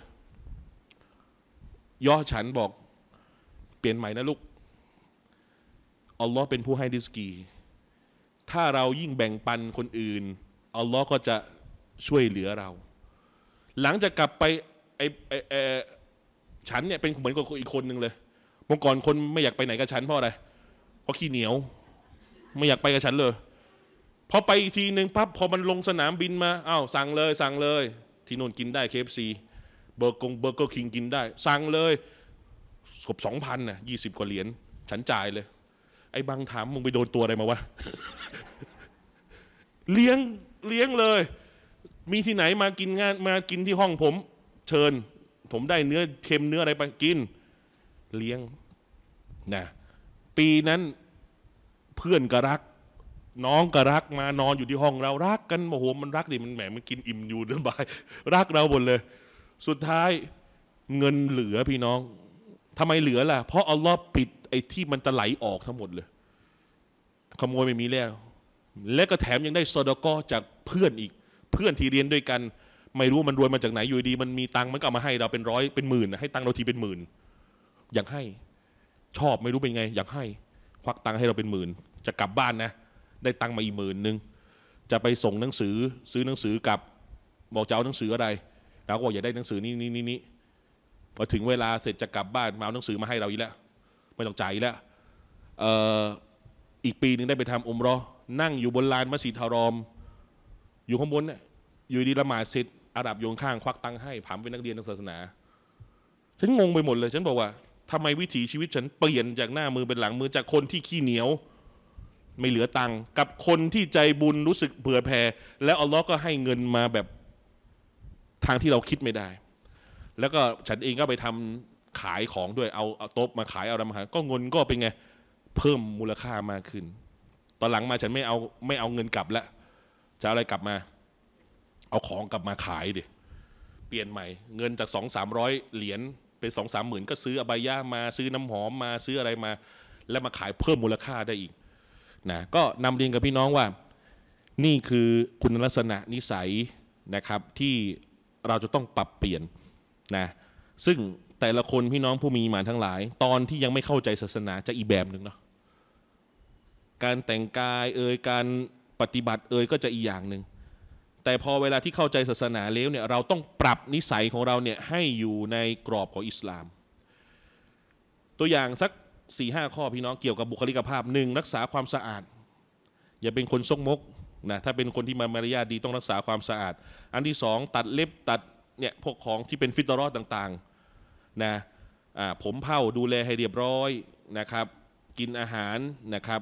ย่อฉันบอก เปลี่ยนใหม่นะลูกอัลลอฮ์เป็นผู้ให้ดิสกี ถ้าเรายิ่งแบ่งปันคนอื่น อัลลอฮ์ก็จะช่วยเหลือเรา หลังจากกลับไปไอ้ไอ้ไอ้ฉันเนี่ยเป็นเหมือนกับอีกคนหนึ่งเลย เมื่อก่อนคนไม่อยากไปไหนกับฉันเพราะอะไร เพราะขี้เหนียว ไม่อยากไปกับฉันเลย พอไปอีกทีหนึ่งปั๊บพอมันลงสนามบินมาอ้าวสั่งเลย สั่งเลย ที่นนกินได้เคฟซีเบอร์กงเบอร์เกอร์คิงกินได้สั่งเลยกบสองพันน่ะยี่สิบกว่าเหรียญฉันจ่ายเลยไอ้บางถามมึงไปโดนตัวอะไรมาวะเลี้ยงเลี้ยงเลย มีที่ไหนมากินงาน มากินที่ห้องผม เชิญ ผมได้เนื้อเค็มเนื้ออะไรไปกิน เลี้ยงนะปีนั้นเพื่อนก็รัก น้องก็รัก มานอนอยู่ที่ห้องเรารัก กันโอ้โหมันรักดิมันแหมมันกินอิ่มอยู่สบายรักเราหมดเลย สุดท้ายเงินเหลือพี่น้องทำไมเหลือล่ะ เพราะอัลลอฮ์ปิดไอ้ที่มันจะไหลออกทั้งหมดเลย ขโมยไม่มีแล้ว และก็แถมยังได้ซอดกอจากเพื่อนอีก เพื่อนที่เรียนด้วยกัน ไม่รู้มันรวยมาจากไหน อยู่ดี มันมีตังมันก็เอามาให้ เราเป็นร้อยเป็นหมื่นนะให้ตังเราทีเป็นหมื่นอยากให้ ชอบไม่รู้เป็นไง อยากให้ควักตังให้เราเป็นหมื่น จะกลับบ้านนะ ได้ตังมาอีกหมื่นหนึ่งจะไปส่งหนังสือซื้อหนังสือกลับ บอกจะเอาหนังสืออะไรเราก็อยากได้หนังสือนี่นี่นี่พอถึงเวลาเสร็จจะกลับบ้านมาเอาหนังสือมาให้เราอีกแล้วไม่ต้องจ่ายอีกแล้วอีกปีหนึ่งได้ไปทำอมรอนั่งอยู่บนลานมัสยิดฮารอม อยู่ข้างบนเนี่ยอยู่ดีละหมาดเสร็จอาดับโยงข้างควักตังค์ให้ผมเป็นนักเรียนทางศาสนา ฉันงงไปหมดเลยฉันบอกว่า ทำไมวิถีชีวิตฉันเปลี่ยนจากหน้ามือเป็นหลังมือ จากคนที่ขี้เหนียวไม่เหลือตังค์กับคนที่ใจบุญรู้สึกเผื่อแผ่แล้วอัลลอฮ์ก็ให้เงินมาแบบทางที่เราคิดไม่ได้แล้วก็ฉันเองก็ไปทำขายของด้วยเอาโต๊ะมาขายเอาอะไรมาขายก็เงินก็เป็นไงเพิ่มมูลค่ามากขึ้น ตอนหลังมาฉันไม่เอาไม่เอาเงินกลับละ จะอะไรกลับมา เอาของกลับมาขายดิเปลี่ยนใหม่ เงินจากสองสามร้อยเหรียญเป็นสองสามหมื่นก็ซื้ออบายามาซื้อน้ำหอมมาซื้ออะไรมา แล้วมาขายเพิ่มมูลค่าได้อีก นะ ก็นำเรียนกับพี่น้องว่านี่คือคุณลักษณะนิสัยนะครับ ที่เราจะต้องปรับเปลี่ยนนะซึ่งแต่ละคนพี่น้องผู้มีมานทั้งหลาย ตอนที่ยังไม่เข้าใจศาสนาจะอีแบบหนึ่งเนาะการแต่งกายเอ่ยการปฏิบัติเอ่ยก็จะอีอย่างหนึ่งแต่พอเวลาที่เข้าใจศาสนาแล้วเนี่ยเราต้องปรับนิสัยของเราเนี่ย ให้อยู่ในกรอบของอิสลาม ตัวอย่างสัก4ี่ห้าข้อพี่น้องเกี่ยวกับบุคลิกภาพหนึ่งรักษาความสะอาด อย่าเป็นคนซกมกนะถ้าเป็นคนที่มามารยาทดีต้องรักษาความสะอาด อันที่สองตัดเล็บตัดเนี่ยพวกของที่เป็นฟิตรอดต่างๆนะผมเผาดูแลให้เรียบร้อยนะครับ กินอาหารนะครับ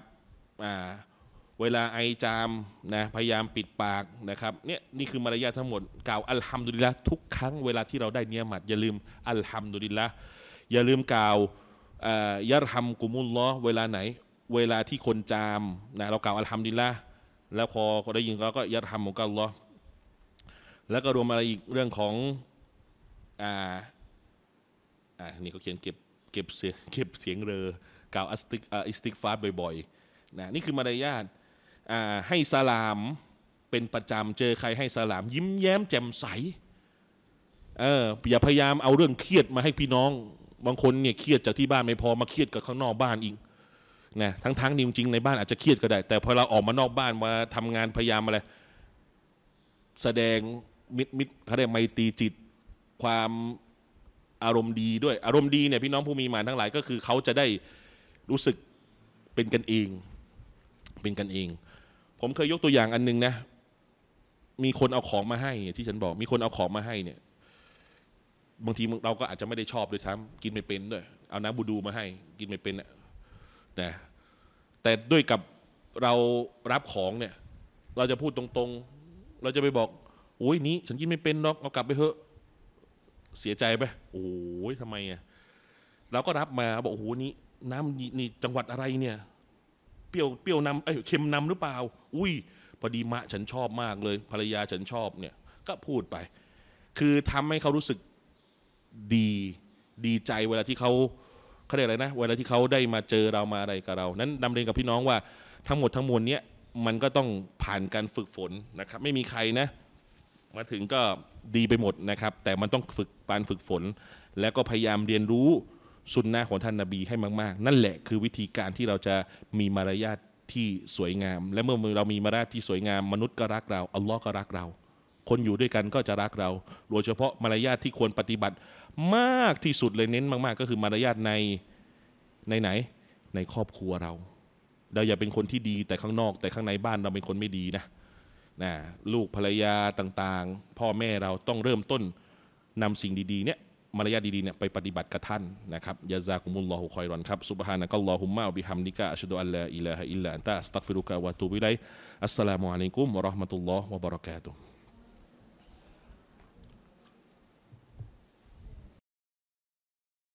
เวลาไอจามนะพยายามปิดปากนะครับเนี่ยนี่คือมารยาททั้งหมดกล่าวอัลฮัมดุลิลละทุกครั้งเวลาที่เราได้เนียมัดอย่าลืมอัลฮัมดุลิลละอย่าลืมกล่าวยัดฮัมกุมุลล้อเวลาไหน เวลาที่คนจามนะเรากล่าวอัลฮัมดุลิลละแล้วพอได้ยินเราก็ยัดฮัมมุกัลล้อแล้วก็รวมอะไรอีกเรื่องของ อ่า อ่า นี่เขาเขียนเก็บ เก็บเสียง เก็บเสียงเรอกล่าวอัสติกอิสติกฟาสบ่อยๆนะนี่คือมารยาท อ่า ให้สลามเป็นประจำ เจอใครให้สลาม ยิ้มแย้มแจ่มใส เอออย่าพยายามเอาเรื่องเครียดมาให้พี่น้อง บางคนเนี่ยเครียดจากที่บ้านไม่พอ มาเครียดกับข้างนอกบ้านอีกนะทั้งๆนี่จริงๆ ในบ้านอาจจะเครียดก็ได้ แต่พอเราออกมานอกบ้านมาทำงานพยายามอะไร แสดงมิตรมิตรเขาเรียกไมตรีจิตความอารมณ์ดีด้วย อารมณ์ดีเนี่ยพี่น้องผู้มีมานทั้งหลายก็คือเขาจะได้รู้สึกเป็นกันเองเป็นกันเอง ผมเคยยกตัวอย่างอันนึงนะมีคนเอาของมาให้ ที่ฉันบอกมีคนเอาของมาให้เนี่ยบางทีเราก็อาจจะไม่ได้ชอบด้วยซ้ำกินไม่เป็นด้วยเอาน้ำบูดูมาให้ กินไม่เป็นนะแต่ด้วยกับเรารับของเนี่ยเราจะพูดตรงๆ เราจะไปบอกโอ้ยนี้ฉันกินไม่เป็นหรอกเอากลับไปเถอะเสียใจไปโอ้ยทำไมอ่ะเราก็รับมาบอกโอ้โหนี้ น้ำนี่จังหวัดอะไรเนี่ยเปรี้ยวเปรี้ยวนำเอ้ยเค็มนำหรือเปล่า อุ้ยพอดีมะฉันชอบมากเลยภรรยาฉันชอบเนี่ย ก็พูดไป คือทำให้เขารู้สึกดีดีใจ เวลาที่เขาเขาเรียกอะไรนะ เวลาที่เขาได้มาเจอเรามาอะไรกับเรา นั้นนำเรียนกับพี่น้องว่า ทั้งหมดทั้งมวลเนี้ย มันก็ต้องผ่านการฝึกฝนนะครับ ไม่มีใครนะมาถึงก็ดีไปหมดนะครับ แต่มันต้องฝึกปานฝึกฝน แล้วก็พยายามเรียนรู้สุนนะของท่านนาบีให้มาก ๆ นั่นแหละคือวิธีการที่เราจะมีมารยาทที่สวยงาม และเมื่อเรามีมารยาทที่สวยงาม มนุษย์ก็รักเรา อัลลอฮ์ก็รักเรา คนอยู่ด้วยกันก็จะรักเราโดยเฉพาะมารยาทที่ควรปฏิบัติมากที่สุดเลยเน้นมาก ๆ ก็คือมารยาทใน ในไหนในครอบครัวเรา เราอย่าเป็นคนที่ดีแต่ข้างนอก แต่ข้างในบ้านเราเป็นคนไม่ดีนะนะลูกภรรยาต่างๆ พ่อแม่เราต้องเริ่มต้นนำสิ่งดีๆเนี่ยมารยาดีๆเนี่ยไปปฏิบัติกับท่านนะครับยาซากุมุลลอฮุคอยรอนครับซุบฮานะกัลลอฮุมะบิฮัมดิกะอัชดุอัลลาอิลาฮะอิลลัอต์อัสตักฟิรุกะวะตูบิไลอัสสลามุอะลัยกุมวะราะห์มะตุลลอฮ์วะบะเราะกาตุฮ์